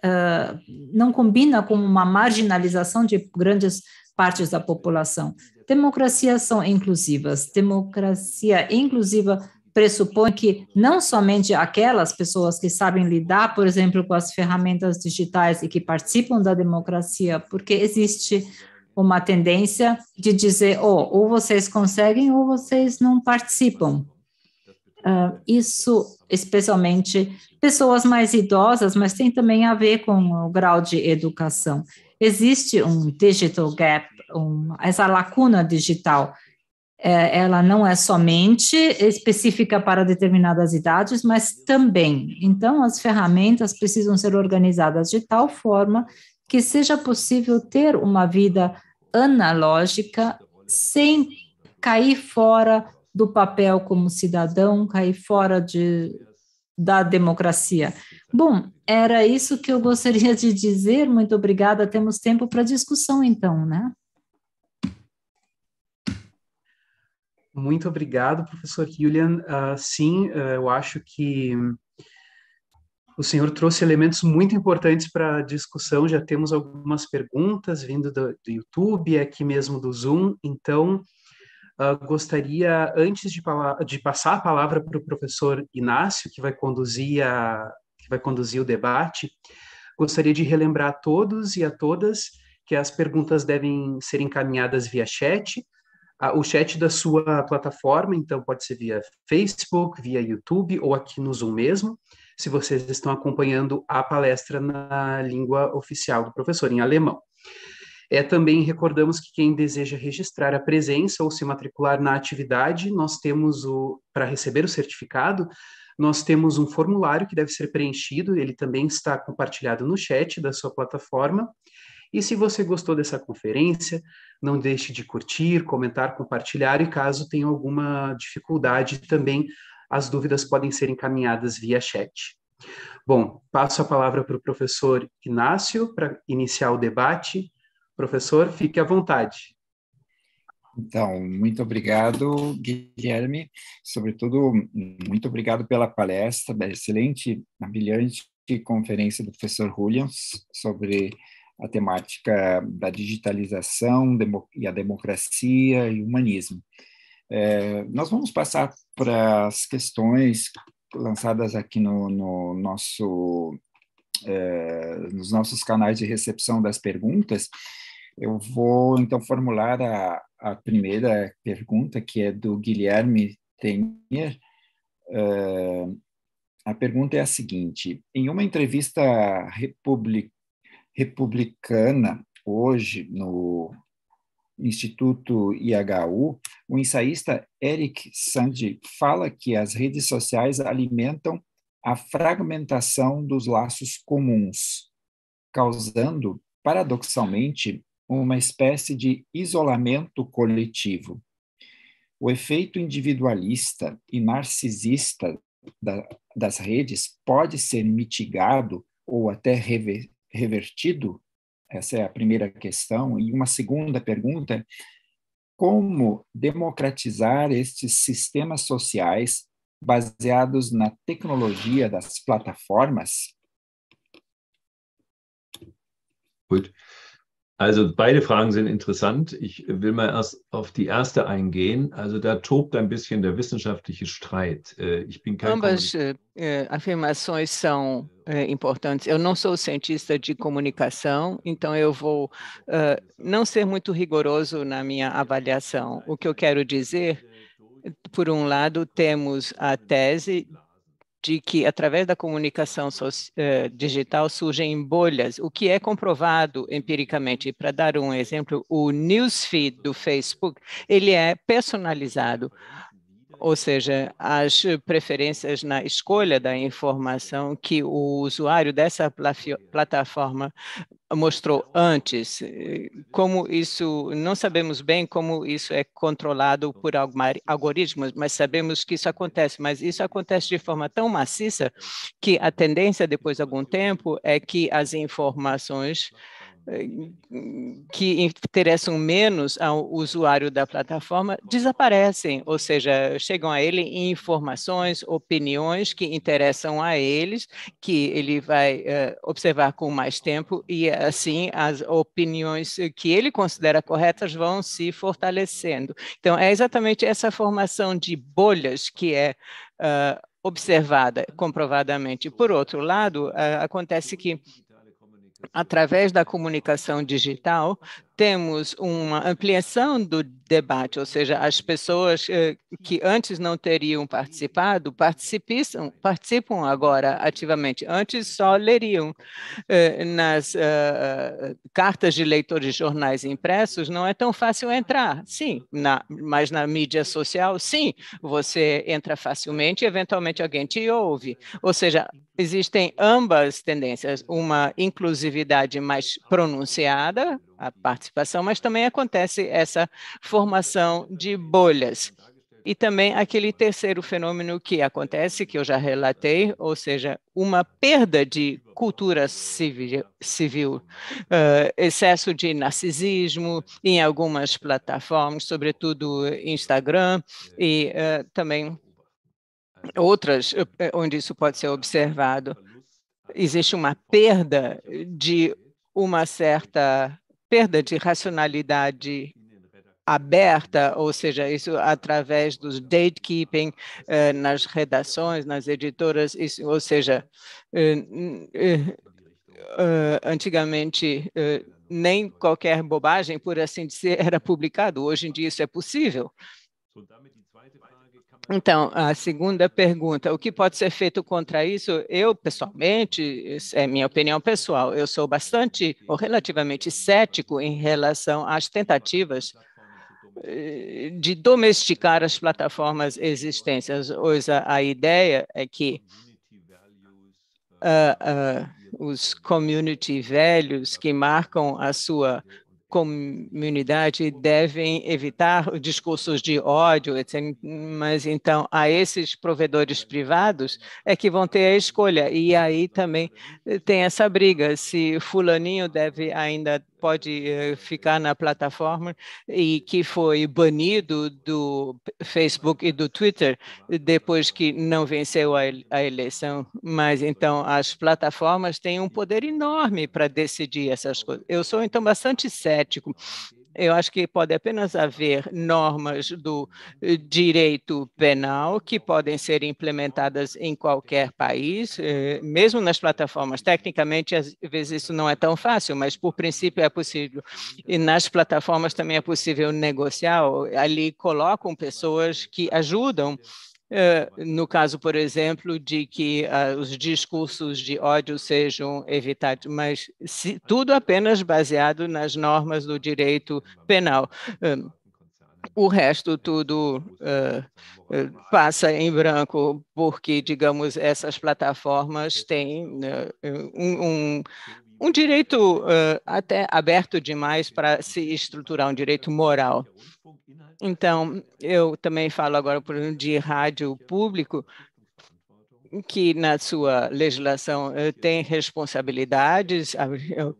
uh, não combina com uma marginalização de grandes partes da população. Democracias são inclusivas. Democracia inclusiva pressupõe que não somente aquelas pessoas que sabem lidar, por exemplo, com as ferramentas digitais e que participam da democracia, porque existe uma tendência de dizer, oh, ou vocês conseguem ou vocês não participam. Uh, isso, especialmente pessoas mais idosas, mas tem também a ver com o grau de educação. Existe um digital gap, um, essa lacuna digital. É, ela não é somente específica para determinadas idades, mas também. Então, as ferramentas precisam ser organizadas de tal forma que seja possível ter uma vida analógica, sem cair fora do papel como cidadão, cair fora de, da democracia. Bom, era isso que eu gostaria de dizer. Muito obrigada. Temos tempo para discussão, então, né? Muito obrigado, professor Julian. Uh, sim, uh, eu acho que o senhor trouxe elementos muito importantes para a discussão. Já temos algumas perguntas vindo do, do YouTube, aqui mesmo do Zoom. Então, uh, gostaria, antes de, de, passar a palavra para o professor Inácio, que vai conduzir a, que vai conduzir o debate, gostaria de relembrar a todos e a todas que as perguntas devem ser encaminhadas via chat, o chat da sua plataforma, então pode ser via Facebook, via YouTube ou aqui no Zoom mesmo se vocês estão acompanhando a palestra na língua oficial do professor, em alemão. É, também recordamos que quem deseja registrar a presença ou se matricular na atividade, nós temos o para receber o certificado, nós temos um formulário que deve ser preenchido, ele também está compartilhado no chat da sua plataforma. E se você gostou dessa conferência, não deixe de curtir, comentar, compartilhar e caso tenha alguma dificuldade também as dúvidas podem ser encaminhadas via chat. Bom, passo a palavra para o professor Inácio para iniciar o debate. Professor, fique à vontade. Então, muito obrigado, Guilherme. Sobretudo, muito obrigado pela palestra, da excelente, brilhante conferência do professor Williams sobre a temática da digitalização e a democracia e humanismo. É, nós vamos passar para as questões lançadas aqui no, no nosso, é, nos nossos canais de recepção das perguntas. Eu vou, então, formular a, a primeira pergunta, que é do Guilherme Tenier. É, a pergunta é a seguinte: em uma entrevista republicana, hoje, no Instituto IHU, o ensaísta Eric Sandi fala que as redes sociais alimentam a fragmentação dos laços comuns, causando, paradoxalmente, uma espécie de isolamento coletivo. O efeito individualista e narcisista da, das redes pode ser mitigado ou até rever, revertido essa é a primeira questão. E uma segunda pergunta: é, como democratizar estes sistemas sociais baseados na tecnologia das plataformas? Good. Also beide Fragen sind interessant. Ich will mal erst auf die erste eingehen. Also da tobt ein bisschen der wissenschaftliche Streit. Äh, ich bin kein Ambas eh, eh, afirmações são eh, importantes. Eu não sou cientista de comunicação, então eu vou eh, não ser muito rigoroso na minha avaliação. O que eu quero dizer, por um lado, temos a tese de que através da comunicação eh, digital surgem bolhas, o que é comprovado empiricamente. Para dar um exemplo, o newsfeed do Facebook, ele é personalizado ou seja, as preferências na escolha da informação que o usuário dessa plataforma mostrou antes. Como isso, não sabemos bem como isso é controlado por algoritmos, mas sabemos que isso acontece. Mas isso acontece de forma tão maciça que a tendência, depois de algum tempo, é que as informações que interessam menos ao usuário da plataforma desaparecem, ou seja, chegam a ele informações, opiniões que interessam a eles, que ele vai uh, observar com mais tempo e assim as opiniões que ele considera corretas vão se fortalecendo. Então é exatamente essa formação de bolhas que é uh, observada comprovadamente. Por outro lado, eh, acontece que através da comunicação digital, temos uma ampliação do debate, ou seja, as pessoas eh, que antes não teriam participado participam, participam agora ativamente. Antes só leriam eh, nas eh, cartas de leitores de jornais impressos, não é tão fácil entrar. Sim, na, mas na mídia social, sim, você entra facilmente, eventualmente alguém te ouve. Ou seja, existem ambas tendências, uma inclusividade mais pronunciada a participação, mas também acontece essa formação de bolhas. E também aquele terceiro fenômeno que acontece, que eu já relatei, ou seja, uma perda de cultura civil, civil uh, excesso de narcisismo em algumas plataformas, sobretudo Instagram e uh, também outras eh, onde isso pode ser observado. Existe uma perda de uma certa perda de racionalidade aberta, ou seja, isso através dos datekeeping eh, nas redações, nas editoras, isso, ou seja, eh, eh, antigamente nem qualquer bobagem, por assim dizer, <laughs> era publicado. Hoje em dia isso é possível. Então, a segunda pergunta, o que pode ser feito contra isso? Eu, pessoalmente, é minha opinião pessoal, eu sou bastante ou relativamente cético em relação às tentativas eh, de domesticar as plataformas existentes. Hoje, a ideia é que uh, uh, os community values que marcam a sua comunidade devem evitar discursos de ódio, etc. Mas então, a esses provedores privados é que vão ter a escolha. E aí também eh, tem essa briga: se Fulaninho deve ainda pode eh, ficar na plataforma e que foi banido do Facebook e do Twitter depois que não venceu a eleição. Mas então as plataformas têm um poder enorme para decidir essas coisas. Eu sou então bastante cético eu acho que pode apenas haver normas do eh, direito penal que podem ser implementadas em qualquer país, eh, mesmo nas plataformas. Tecnicamente, às vezes isso não é tão fácil, mas por princípio é possível. E nas plataformas também é possível negociar. Ali colocam pessoas que ajudam no caso, por exemplo, de que uh, os discursos de ódio sejam evitados, mas se, tudo apenas baseado nas normas do direito penal. o resto tudo passa em branco, porque, digamos, essas plataformas têm né, um, um um direito uh, até aberto demais para se estruturar um direito moral. Então, eu também falo agora por um de rádio público, que na sua legislação eh, tem responsabilidades,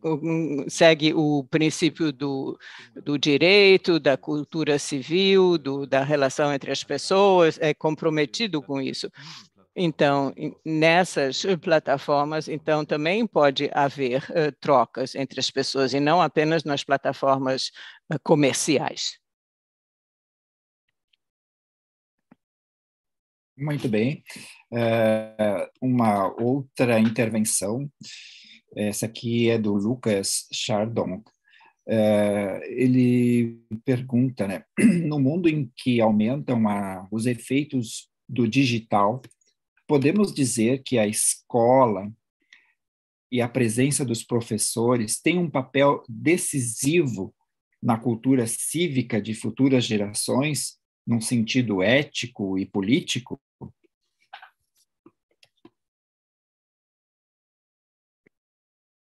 hum, segue o princípio do, do direito, da cultura civil, do, da relação entre as pessoas, é comprometido com isso. Então, nessas plataformas, então também pode haver uh, trocas entre as pessoas e não apenas nas plataformas uh, comerciais. Muito bem. Eh, uma outra intervenção, essa aqui é do Lucas Chardon. Eh, ele pergunta, né, <clears throat> no mundo em que aumentam a, os efeitos do digital, podemos dizer que a escola e a presença dos professores têm um papel decisivo na cultura cívica de futuras gerações? num sentido ético e político?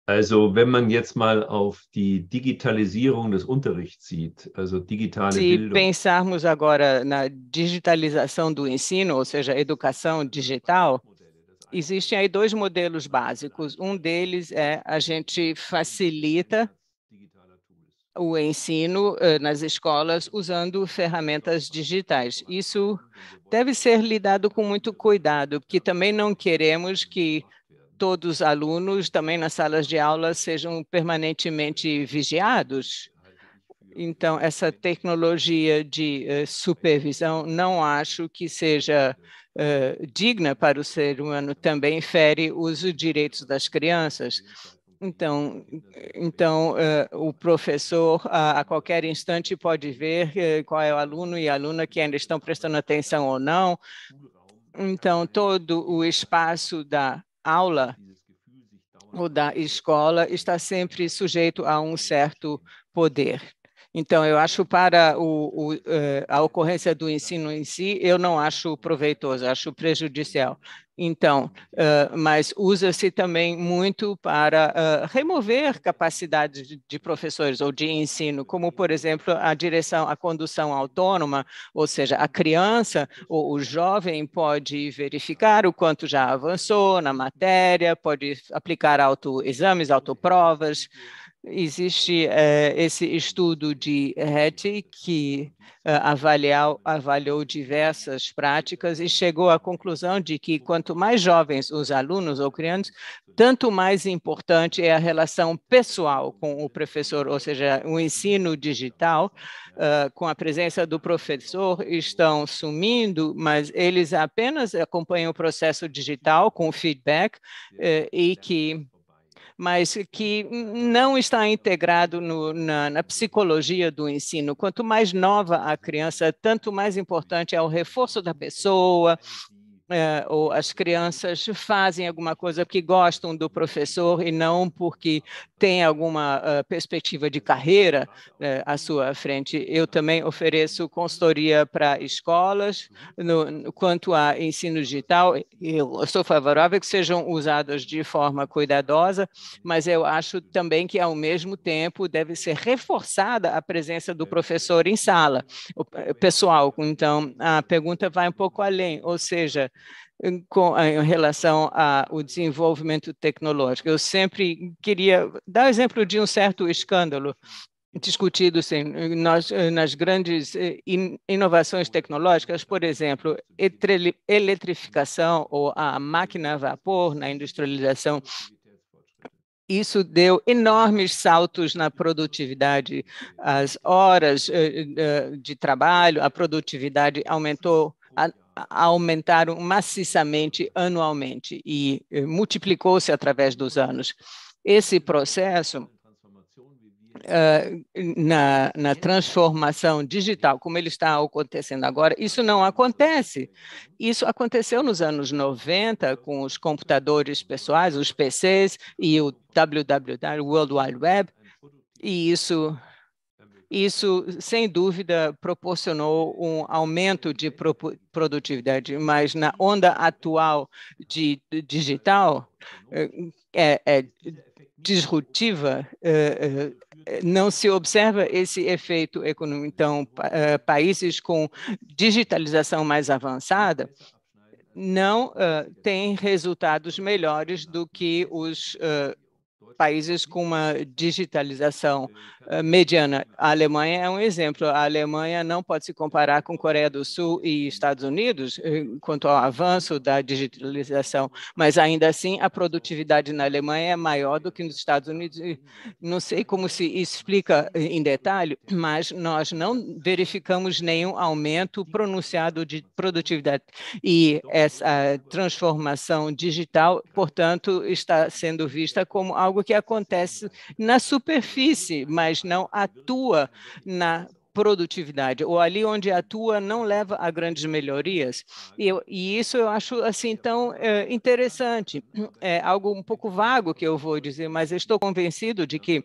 Also wenn man jetzt mal auf die Digitalisierung des Unterrichts sieht, also digitale Se Bildung. pensarmos agora na digitalização do ensino, ou seja, educação digital, existem aí dois modelos básicos. Um deles é a gente facilita o ensino eh, nas escolas usando ferramentas digitais. Isso deve ser lidado com muito cuidado, porque também não queremos que todos os alunos, também nas salas de aula, sejam permanentemente vigiados. Então, essa tecnologia de uh, supervisão não acho que seja uh, digna para o ser humano, também fere os direitos das crianças. Então, então uh, o professor, a qualquer instante, pode ver eh, qual é o aluno e a aluna que ainda estão prestando atenção ou não. Então, todo né? o espaço da aula ou né? da escola está sempre sujeito a um certo poder. Então, eu acho para o, o, eh, a ocorrência do ensino em si, eu não acho proveitoso, acho prejudicial. Então, uh, mas usa-se também muito para uh, remover capacidades de, de, professores ou de ensino, como, por exemplo, a direção, a condução autônoma, ou seja, a criança ou o jovem pode verificar o quanto já avançou na matéria, pode aplicar autoexames, autoprovas, Existe eh, esse estudo de Hattie que eh, avaliou, avaliou diversas práticas e chegou à conclusão de que quanto mais jovens os alunos ou crianças, tanto mais importante é a relação pessoal com o professor, ou seja, o ensino digital, uh, com a presença do professor, estão sumindo, mas eles apenas acompanham o processo digital com feedback e que mas que não está integrado no, na, na psicologia do ensino. Quanto mais nova a criança, tanto mais importante é o reforço da pessoa, é, ou as crianças fazem alguma coisa porque gostam do professor e não porque tem alguma uh, perspectiva de carreira é, à sua frente. Eu também ofereço consultoria para escolas uhum. no, no, quanto a ensino digital. Eu sou favorável que sejam usadas de forma cuidadosa, mas eu acho também que, ao mesmo tempo, deve ser reforçada a presença do professor em sala. O eh, pessoal, então, a pergunta vai um pouco além, ou seja, com, em relação ao desenvolvimento tecnológico. Eu sempre queria dar exemplo de um certo escândalo discutido sim, nós, nas grandes eh, inovações tecnológicas, por exemplo, eletrificação ou a máquina a vapor na industrialização isso deu enormes saltos na produtividade. As horas eh, eh, de trabalho, a produtividade aumentou aumentaram maciçamente anualmente e eh, multiplicou-se através dos anos. Esse processo Uh, na, na, transformação digital, como ele está acontecendo agora, isso não acontece. Isso aconteceu nos anos 90 com os computadores pessoais, os PCs e o WWW, World Wide Web, e isso isso, sem dúvida, proporcionou um aumento de pro produtividade, mas na uhum. onda atual de, de digital, eh, é, é disruptiva, eh, eh, não se observa esse efeito econômico. Então, países com digitalização mais avançada não têm resultados melhores do que os países uhum. com uma digitalização eh, mediana. Uhum. A Alemanha é um exemplo. A Alemanha não pode se comparar com Coreia do Sul e uhum. Estados Unidos eh, quanto ao avanço da digitalização, mas ainda assim a produtividade na Alemanha é maior do que nos Estados Unidos. Não sei como se explica eh, em detalhe, mas nós não verificamos nenhum aumento pronunciado de produtividade. E então essa transformação digital, portanto, está sendo vista como algo algo que acontece na superfície, mas não atua na produtividade, ou ali onde atua não leva a grandes melhorias. E, eu, e isso eu acho assim tão é, interessante. É algo um pouco vago que eu vou dizer, mas estou convencido de que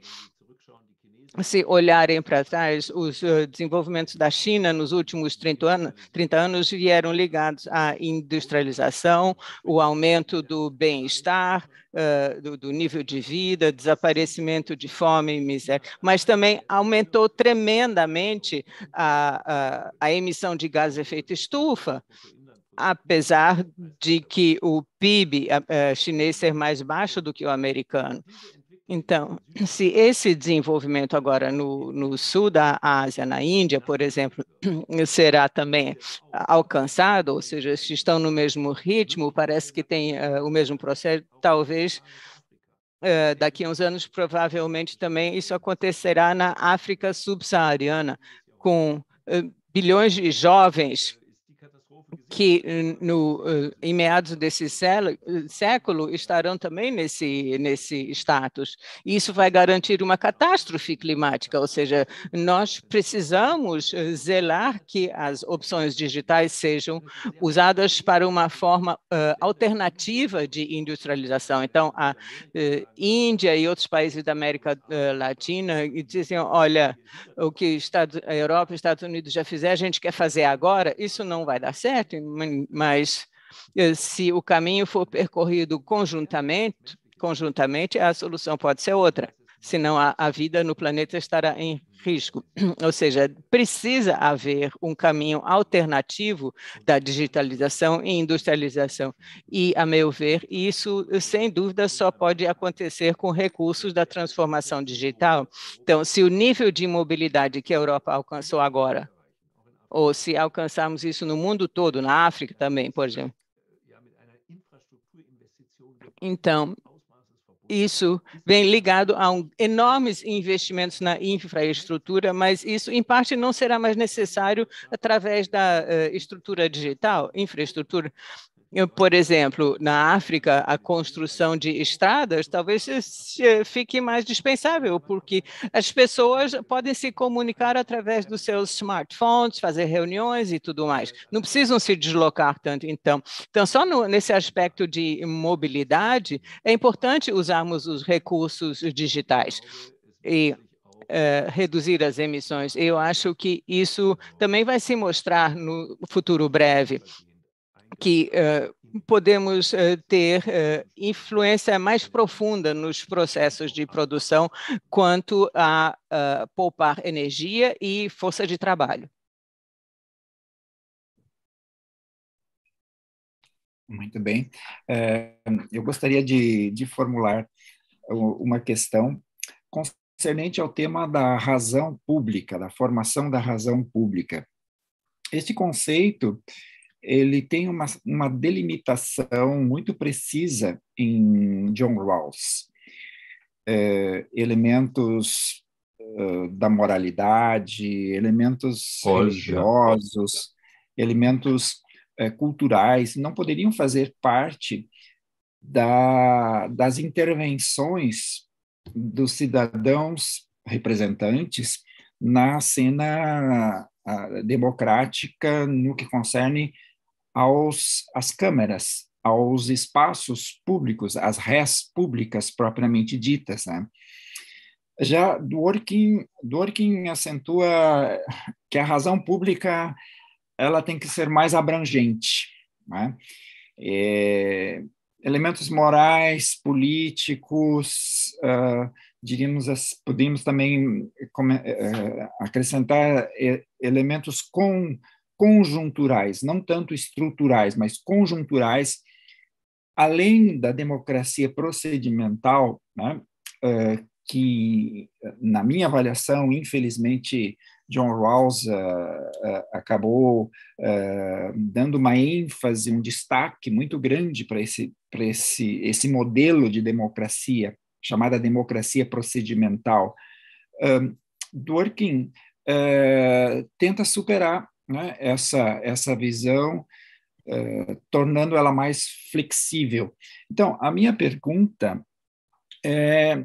se olharem para trás, os eh, desenvolvimentos da China nos últimos 30 anos, 30 anos vieram ligados à industrialização, o aumento do bem-estar, uh, do, do, nível de vida, desaparecimento de fome e miséria, mas também aumentou tremendamente a, a, a emissão de gás de efeito estufa, apesar de que o PIB uh, eh, chinês ser mais baixo do que o americano. Então, se esse desenvolvimento agora no, no, sul da Ásia, na Índia, por exemplo, <clears throat> será também alcançado, ou seja, se estão no mesmo ritmo, parece que tem uh, o mesmo processo, talvez uh, daqui a uns anos, provavelmente também isso acontecerá na África subsaariana, com uh, bilhões de jovens que hum, no, hum, em meados desse hum, século estarão também nesse, nesse status. Isso vai garantir uma catástrofe climática, ou seja, nós precisamos zelar que as opções digitais sejam usadas para uma forma uh, alternativa de industrialização. Então, a uh, Índia e outros países da América uh, Latina dizem, olha, o que Estados, a Europa e os Estados Unidos já fizeram, a gente quer fazer agora, isso não vai dar certo, mas eh, se o caminho for percorrido conjuntamente, conjuntamente, a solução pode ser outra. Senão a, a vida no planeta estará em risco. <clears throat> Ou seja, precisa haver um caminho alternativo da digitalização e industrialização. E, a meu ver, isso, sem dúvida, só pode acontecer com recursos da transformação digital. Então, se o nível de mobilidade que a Europa alcançou agora ou se alcançarmos isso no mundo todo, na África também, por exemplo. Então, isso vem ligado a um, enormes investimentos na infraestrutura, mas isso, em parte, não será mais necessário através da uh, estrutura digital, infraestrutura por exemplo, na África, a construção de estradas talvez fique mais dispensável, porque as pessoas podem se comunicar através dos seus smartphones, fazer reuniões e tudo mais. Não precisam se deslocar tanto, então. Então, só no, nesse aspecto de mobilidade, é importante usarmos os recursos digitais. E Uh, reduzir as emissões. Eu acho que isso também vai se mostrar no futuro breve que uh, podemos uh, ter uh, influência mais profunda nos processos de produção quanto a poupar energia e força de trabalho. Muito bem. eu gostaria de, de formular uma questão concernente ao tema da razão pública, da formação da razão pública. Este conceito ele tem uma, uma delimitação muito precisa em John Rawls. É, elementos uh, da moralidade, elementos Olha. religiosos, elementos uh, culturais, não poderiam fazer parte da, das intervenções dos cidadãos representantes na cena ah, democrática no que concerne aos às câmeras aos espaços públicos, às res públicas propriamente ditas. Né? Já Dworkin, Dworkin acentua que a razão pública ela tem que ser mais abrangente. Né? É, elementos morais, políticos, uh, diríamos, podemos também uh, acrescentar eh, elementos com conjunturais, não tanto estruturais, mas conjunturais, além da democracia procedimental, né, eh, que, na minha avaliação, infelizmente, John Rawls eh, eh, acabou dando uma ênfase, um destaque muito grande para esse, esse, esse modelo de democracia, chamada democracia procedimental. Dworkin tenta superar né, essa, essa visão, eh, tornando ela mais flexível. Então, a minha pergunta é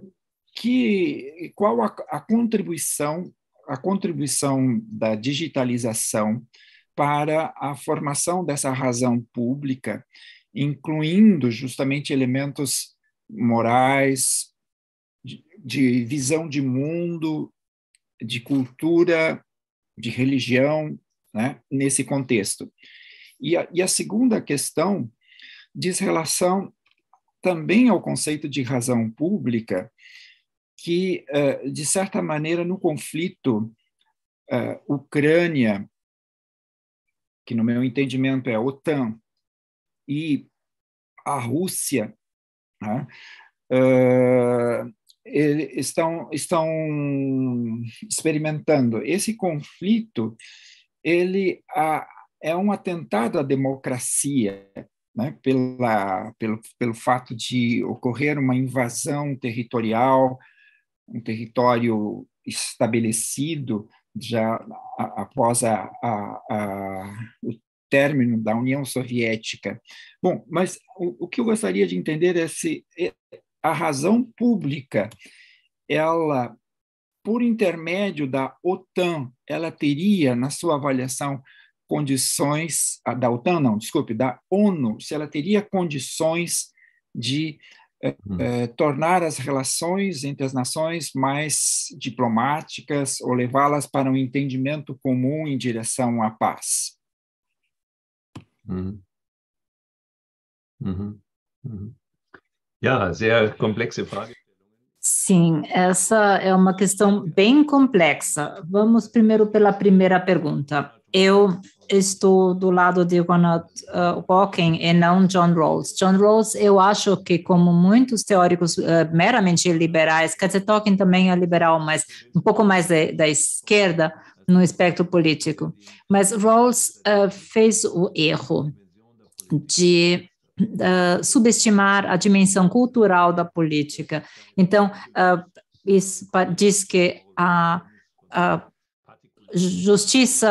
que qual a, a contribuição a contribuição da digitalização para a formação dessa razão pública, incluindo justamente elementos morais, de, de visão de mundo, de cultura, de religião, né, nesse contexto. E a, e a segunda questão diz relação também ao conceito de razão pública, que, eh, de certa maneira, no conflito eh, Ucrânia, que no meu entendimento é a OTAN, e a Rússia, né, eh, estão, estão experimentando. Esse conflito ele a, é um atentado à democracia, né, pela, pelo, pelo fato de ocorrer uma invasão territorial, um território estabelecido já a, após a, a, o término da União Soviética. Bom, mas o, o que eu gostaria de entender é se a razão pública ela por intermédio da OTAN, ela teria, na sua avaliação, condições ah, da OTAN, não, desculpe, da ONU, se ela teria condições de eh, hum. eh, tornar as relações entre as nações mais diplomáticas ou levá-las para um entendimento comum em direção à paz. Hm. Uhum. Mhm. Uhum. Mhm. Uhum. Ja, ah, sehr é komplexe Frage. Sim, essa é uma questão bem complexa. Vamos primeiro pela primeira pergunta. Eu estou do lado de Ronald uh, Walking e não John Rawls. John Rawls, eu acho que, como muitos teóricos uh, meramente liberais, Katze Tolkien também é liberal, mas um pouco mais de, da esquerda no espectro político. Mas Rawls uh, fez o erro de uh, subestimar a dimensão cultural da política. Então, uh, eh, isso diz que a, a justiça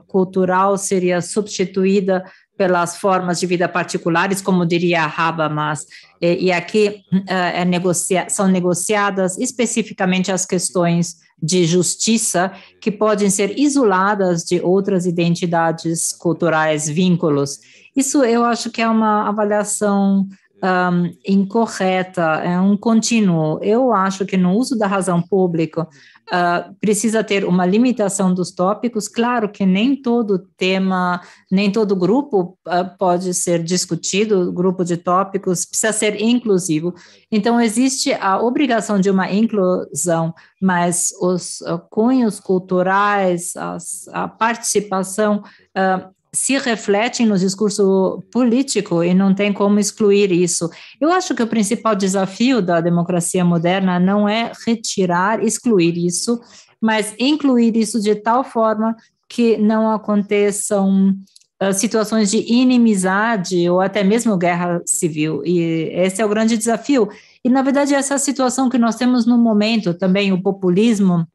eh, cultural seria substituída pelas formas de vida particulares, como diria Habermas, e, eh, e aqui eh, é negocia são negociadas especificamente as questões de justiça que podem ser isoladas de outras identidades culturais, vínculos. Isso eu acho que é uma avaliação um, incorreta, é um contínuo. Eu acho que no uso da razão pública uh, precisa ter uma limitação dos tópicos. Claro que nem todo tema, nem todo grupo uh, pode ser discutido, grupo de tópicos precisa ser inclusivo. Então, existe a obrigação de uma inclusão, mas os uh, cunhos culturais, as, a participação ah, se refletem no discurso político e não tem como excluir isso. Eu acho que o principal desafio da democracia moderna não é retirar, excluir isso, mas incluir isso de tal forma que não aconteçam ah, situações de inimizade ou até mesmo guerra civil. E esse é o grande desafio. E, na verdade, essa situação que nós temos no momento, também o populismo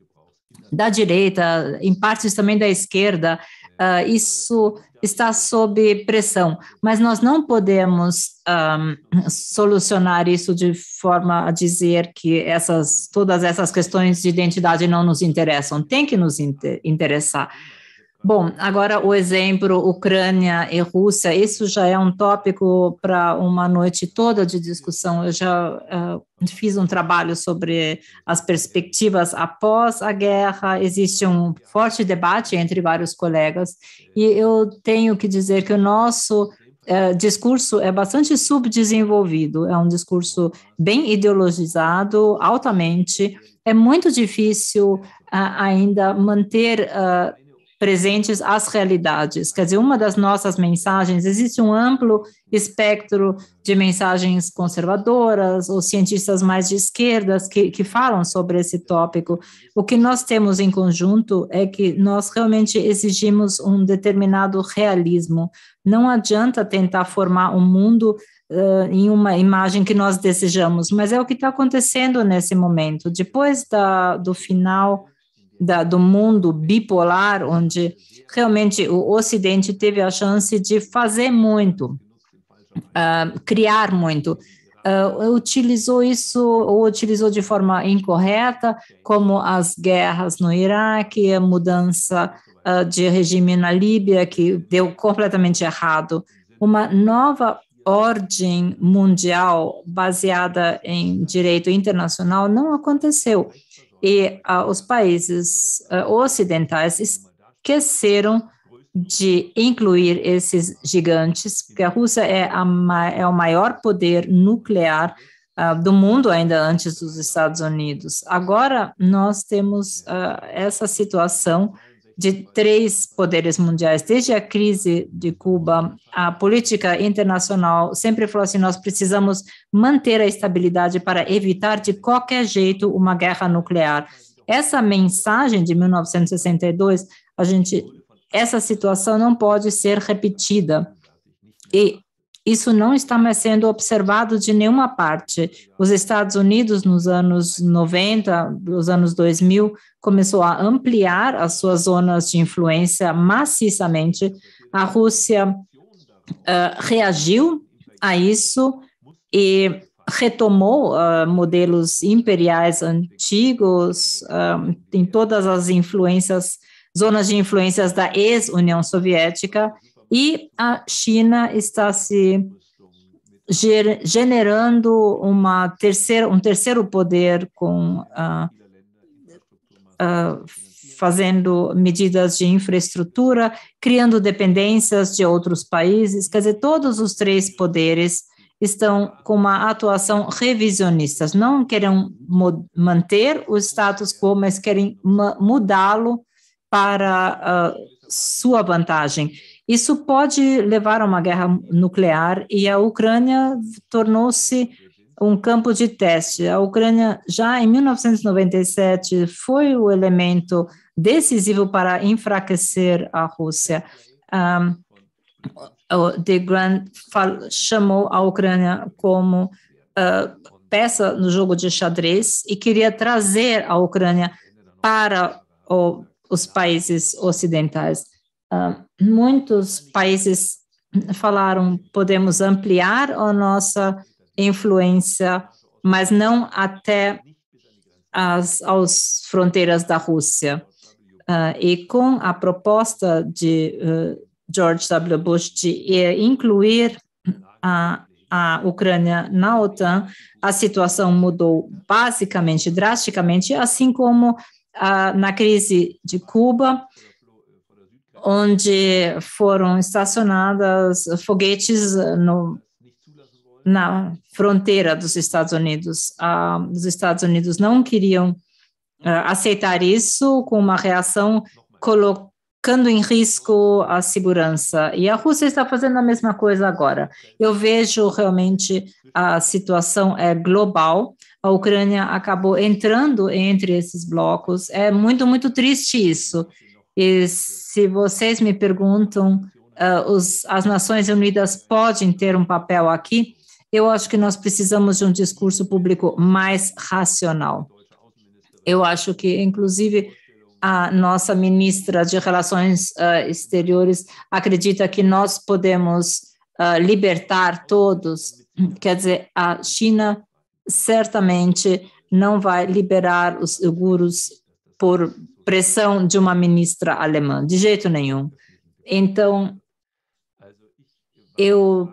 da direita, em partes também da esquerda, uh, isso está sob pressão, mas nós não podemos um, solucionar isso de forma a dizer que essas, todas essas questões de identidade não nos interessam, tem que nos inter interessar. Bom, agora o exemplo Ucrânia e Rússia, isso já é um tópico para uma noite toda de discussão. Eu já uh, fiz um trabalho sobre as perspectivas após a guerra, existe um forte debate entre vários colegas, e eu tenho que dizer que o nosso é, discurso é bastante subdesenvolvido, é um discurso bem ideologizado, altamente. É muito difícil uh, ainda manter uh, presentes às realidades. Quer dizer, uma das nossas mensagens, existe um amplo espectro de mensagens conservadoras ou cientistas mais de esquerdas que, que falam sobre esse tópico. O que nós temos em conjunto é que nós realmente exigimos um determinado realismo. Não adianta tentar formar um mundo Uh, em uma imagem que nós desejamos, mas é o que está acontecendo nesse momento. Depois da, do final da, do mundo bipolar, onde realmente o Ocidente teve a chance de fazer muito, uh, criar muito. Uh, utilizou isso ou utilizou de forma incorreta, como as guerras no Iraque, a mudança uh, de regime na Líbia, que deu completamente errado. Uma nova ordem mundial baseada em direito internacional não aconteceu. E uh, os países uh, ocidentais esqueceram de incluir esses gigantes, porque a Rússia é, a é o maior poder nuclear uh, do mundo, ainda antes dos Estados Unidos. Agora, nós temos essa situação de três poderes mundiais. Desde a crise de Cuba, a política internacional sempre falou assim: nós precisamos manter a estabilidade para evitar de qualquer jeito uma guerra nuclear. Essa mensagem de 1962, a gente, essa situação não pode ser repetida. E isso não está mais sendo observado de nenhuma parte. Os Estados Unidos, nos anos 90, nos anos 2000, começou a ampliar as suas zonas de influência maciçamente. A Rússia uh, reagiu a isso e retomou uh, modelos imperiais antigos uh, em todas as influências zonas de influências da ex-União Soviética e a China está se generando uma terceira, um terceiro poder com uh, uh, fazendo medidas de infraestrutura, criando dependências de outros países. Quer dizer, todos os três poderes estão com uma atuação revisionista. Não querem manter o status quo, mas querem mudá-lo para uh, sua vantagem. Isso pode levar a uma guerra nuclear e a Ucrânia tornou-se um campo de teste. A Ucrânia, já em 1997, foi o elemento decisivo para enfraquecer a Rússia. Um, o De Grand chamou a Ucrânia como uh, peça no jogo de xadrez e queria trazer a Ucrânia para o, os países ocidentais. Uh, Muitos países falaram podemos ampliar a nossa influência, mas não até as, fronteiras da Rússia. Uh, e com a proposta de uh, George W. Bush de eh, incluir a, a Ucrânia na OTAN, a situação mudou basicamente, drasticamente, assim como uh, na crise de Cuba onde foram estacionadas foguetes eh, no, na fronteira dos Estados Unidos. Ah, os Estados Unidos não queriam ah, aceitar isso com uma reação colocando em risco a segurança. E a Rússia está fazendo a mesma coisa agora. Eu vejo realmente a situação é global. A Ucrânia acabou entrando entre esses blocos. É muito, muito triste isso. E se vocês me perguntam, uh, os, as Nações Unidas podem ter um papel aqui? Eu acho que nós precisamos de um discurso público mais racional. Eu acho que, inclusive, a nossa ministra de Relações uh, Exteriores acredita que nós podemos uh, libertar todos. Quer dizer, a China certamente não vai liberar os uiguros por pressão de uma ministra alemã, de jeito nenhum. Então, eu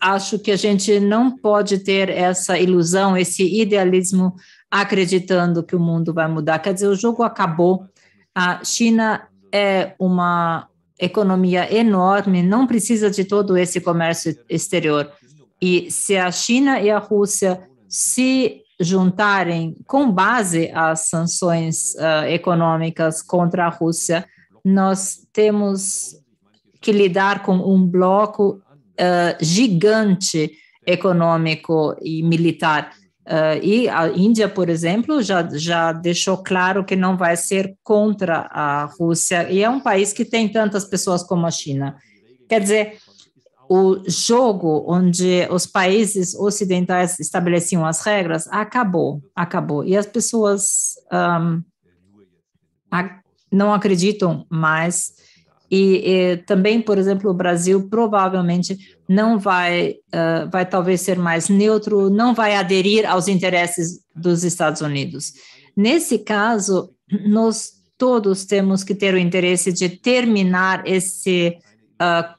acho que a gente não pode ter essa ilusão, esse idealismo acreditando que o mundo vai mudar. Quer dizer, o jogo acabou. A China é uma economia enorme, não precisa de todo esse comércio exterior. E se a China e a Rússia se juntarem com base as sanções uh, econômicas contra a Rússia, nós temos que lidar com um bloco uh, gigante econômico e militar. Uh, e a Índia, por exemplo, já, já deixou claro que não vai ser contra a Rússia, e é um país que tem tantas pessoas como a China. Quer dizer, o jogo onde os países ocidentais estabeleciam as regras acabou, acabou. E as pessoas um, não acreditam mais. E, e, também, por exemplo, o Brasil provavelmente não vai, uh, vai talvez ser mais neutro, não vai aderir aos interesses dos Estados Unidos. Nesse caso, nós todos temos que ter o interesse de terminar esse uh,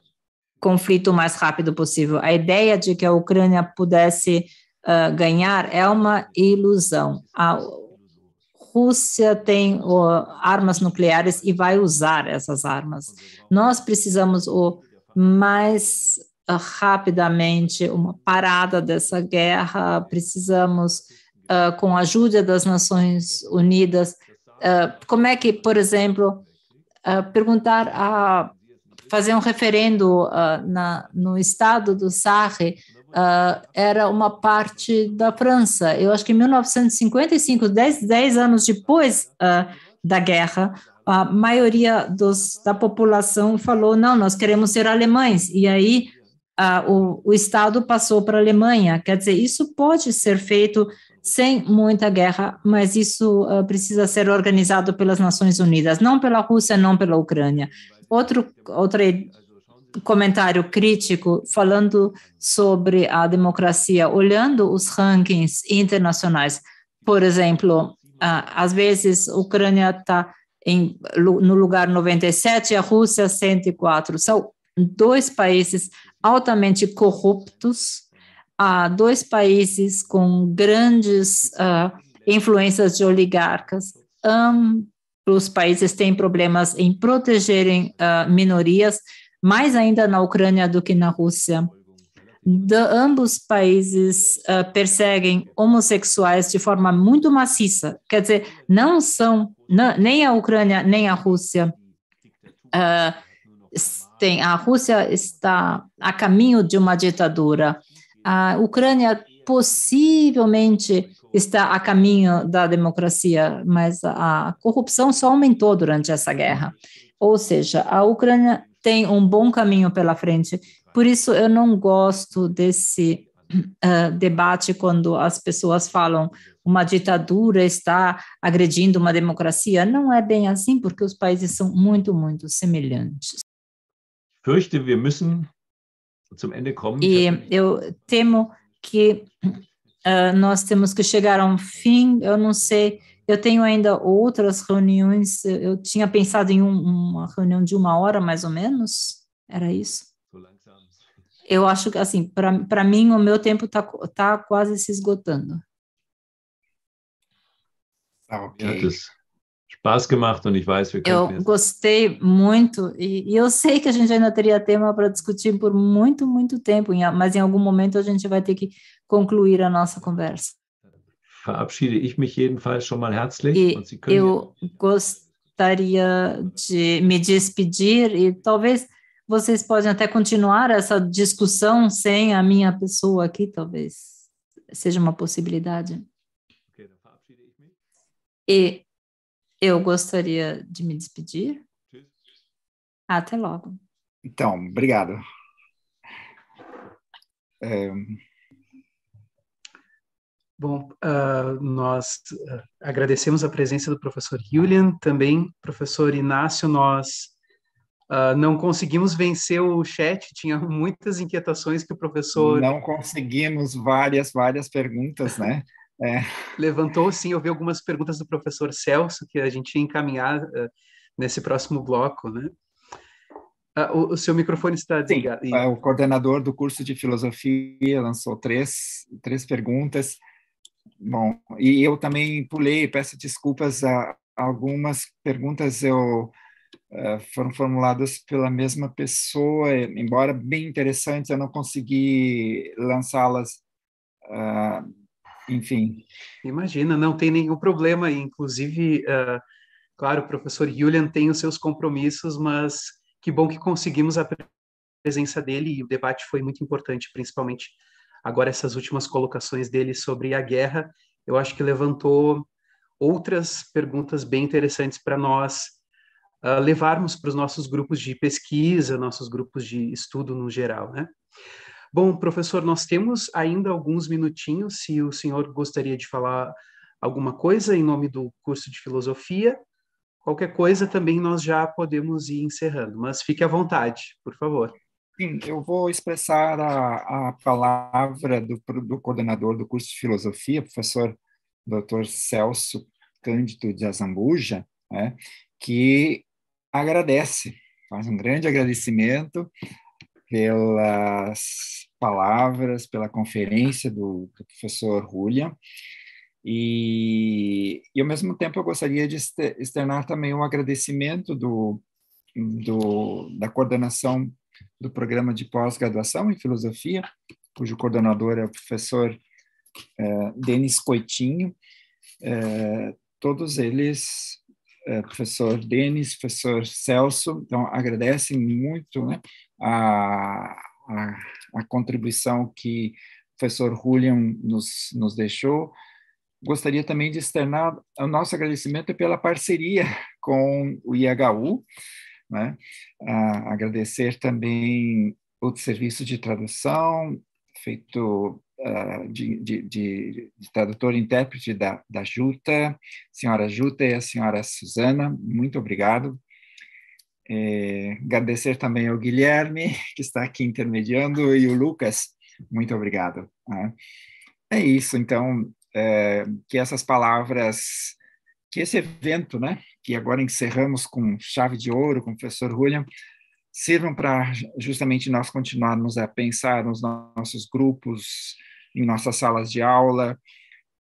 conflito o mais rápido possível. A ideia de que a Ucrânia pudesse uh, ganhar é uma ilusão. A Rússia tem uh, armas nucleares e vai usar essas armas. Nós precisamos o mais rapidamente uma parada dessa guerra. Precisamos, ah, com a ajuda das Nações Unidas, ah, como é que, por exemplo, perguntar a fazer um referendo uh, na, no estado do Sarre uh, era uma parte da França. Eu acho que em 1955, 10, 10 anos depois uh, da guerra, a maioria dos, da população falou: não, nós queremos ser alemães. E aí o, o Estado passou para a Alemanha. Quer dizer, isso pode ser feito sem muita guerra, mas isso uh, precisa ser organizado pelas Nações Unidas, não pela Rússia, não pela Ucrânia outro, outro comentário crítico falando sobre a democracia, olhando os rankings internacionais. Por exemplo, às vezes a Ucrânia está no lugar 97 e a Rússia 104. São dois países altamente corruptos, dois países com grandes ah, influências de oligarcas, os países têm problemas em protegerem uh, minorias, mais ainda na Ucrânia do que na Rússia. De, ambos países uh, perseguem homossexuais de forma muito maciça. Quer dizer, não são não, nem a Ucrânia nem a Rússia. Uh, tem, a Rússia está a caminho de uma ditadura. A Ucrânia possivelmente está a caminho da democracia, mas a corrupção só aumentou durante essa guerra. Ou seja, a Ucrânia tem um bom caminho pela frente. Por isso, eu não gosto desse uh, debate quando as pessoas falam uma ditadura está agredindo uma democracia. Não é bem assim, porque os países são muito, muito semelhantes. Fürchte, wir müssen e eu temo que uh, nós temos que chegar a um fim. Eu não sei, eu tenho ainda outras reuniões. Eu tinha pensado em um, uma reunião de uma hora, mais ou menos. Era isso? Eu acho que, assim, para mim, o meu tempo está tá quase se esgotando. Tá ok. Spaß gemacht und ich weiß, wir Eu gostei muito e, e, eu sei que a gente ainda teria tema para discutir por muito, muito tempo, mas em algum momento a gente vai ter que concluir a nossa conversa. Verabschiede ich mich jedenfalls schon mal herzlich. E eu gostaria de me despedir e talvez vocês podem até continuar essa discussão sem a minha pessoa aqui, talvez seja uma possibilidade. E eu gostaria de me despedir. Até logo. Então, obrigado. É... Bom, uh, nós ah, agradecemos a presença do professor Julian, também professor Inácio, nós uh, não conseguimos vencer o chat, tinha muitas inquietações que o professor... Não conseguimos várias, várias perguntas, né? É. Levantou, sim, eu vi algumas perguntas do professor Celso que a gente ia encaminhar uh, nesse próximo bloco, né? Uh, o, o, seu microfone está desligado. Sim, ah, o coordenador do curso de filosofia lançou três, três perguntas. Bom, e eu também pulei, peço desculpas a, algumas perguntas eu eh, foram formuladas pela mesma pessoa, embora bem interessantes, eu não consegui lançá-las Uh, enfim. Imagina, não tem nenhum problema. Inclusive, uh, claro, o professor Julian tem os seus compromissos, mas que bom que conseguimos a presença dele e o debate foi muito importante, principalmente agora essas últimas colocações dele sobre a guerra. Eu acho que levantou outras perguntas bem interessantes para nós uh, levarmos para os nossos grupos de pesquisa, nossos grupos de estudo no geral, né? Bom, professor, nós temos ainda alguns minutinhos, se o senhor gostaria de falar alguma coisa em nome do curso de filosofia. Qualquer coisa também nós já podemos ir encerrando, mas fique à vontade, por favor. Sim, eu vou expressar a, a palavra do, do coordenador do curso de filosofia, professor Dr. Celso Cândido de Azambuja, né, que agradece, faz um grande agradecimento pelas palavras, pela conferência do, do professor Julia. E, e, ao mesmo tempo, eu gostaria de externar também um agradecimento do, do da coordenação do programa de pós-graduação em filosofia, cujo coordenador é o professor eh, Denis Coitinho. Eh, todos eles eh, professor Denis, professor Celso, então agradecem muito né, a, a, a, contribuição que o professor Julian nos, nos deixou. Gostaria também de externar o nosso agradecimento pela parceria <laughs> com o IHU, né? agradecer também o serviço de tradução feito ah, de, de, de, de e intérprete da, da Juta, senhora Juta e a senhora Suzana, muito obrigado. É, agradecer também ao Guilherme, <laughs> que está aqui intermediando, e o Lucas, muito obrigado. Né? É isso, então, é, que essas palavras, que esse evento, né, que agora encerramos com chave de ouro, com o professor William, sirvam para justamente nós continuarmos a pensar nos nossos grupos, em nossas salas de aula,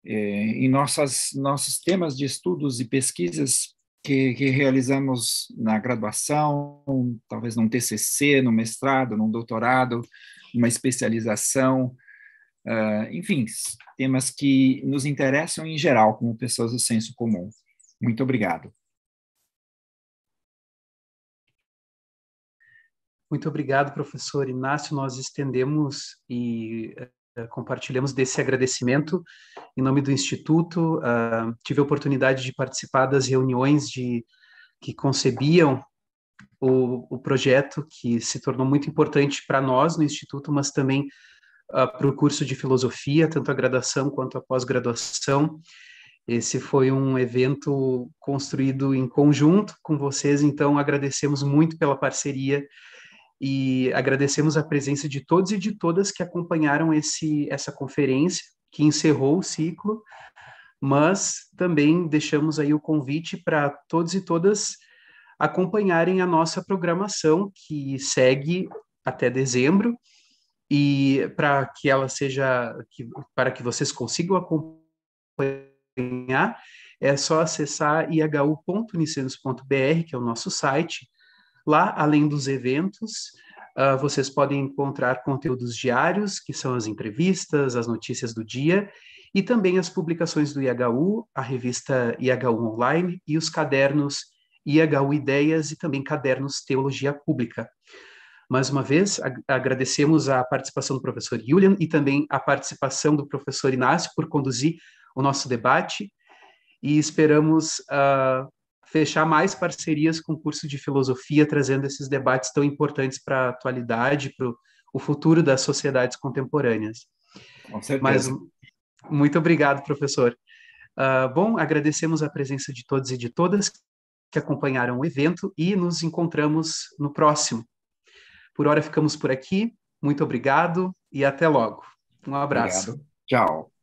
é, em nossas, nossos temas de estudos e pesquisas que, que, realizamos na graduação, talvez num TCC, no mestrado, num doutorado, uma especialização, uh, enfim, temas que nos interessam em geral como pessoas do senso comum. Muito obrigado. Muito obrigado, professor Inácio. Nós estendemos e eh, eh, compartilhamos desse agradecimento em nome do Instituto. Uh, tive a oportunidade de participar das reuniões de, que concebiam o, o projeto, que se tornou muito importante para nós no Instituto, mas também uh, para o curso de filosofia, tanto a graduação quanto a pós-graduação. Esse foi um evento construído em conjunto com vocês, então agradecemos muito pela parceria e agradecemos a presença de todos e de todas que acompanharam esse, essa conferência, que encerrou o ciclo, mas também deixamos aí o convite para todos e todas acompanharem a nossa programação, que segue até dezembro, e para que ela seja, que, para que vocês consigam acompanhar, é só acessar ihu.unicinos.br, que é o nosso site, Lá, além dos eventos, uh, vocês podem encontrar conteúdos diários, que são as entrevistas, as notícias do dia, e também as publicações do IHU, a revista IHU Online e os cadernos IHU Ideias e também cadernos Teologia Pública. Mais uma vez, ag agradecemos a participação do professor Julian e também a participação do professor Inácio por conduzir o nosso debate e esperamos uh, fechar mais parcerias com o curso de filosofia, trazendo esses debates tão importantes para a atualidade, para o futuro das sociedades contemporâneas. Com certeza. Mas, muito obrigado, professor. Uh, bom, agradecemos a presença de todos e de todas que acompanharam o evento e nos encontramos no próximo. Por hora ficamos por aqui. Muito obrigado e até logo. Um abraço. Obrigado. Tchau.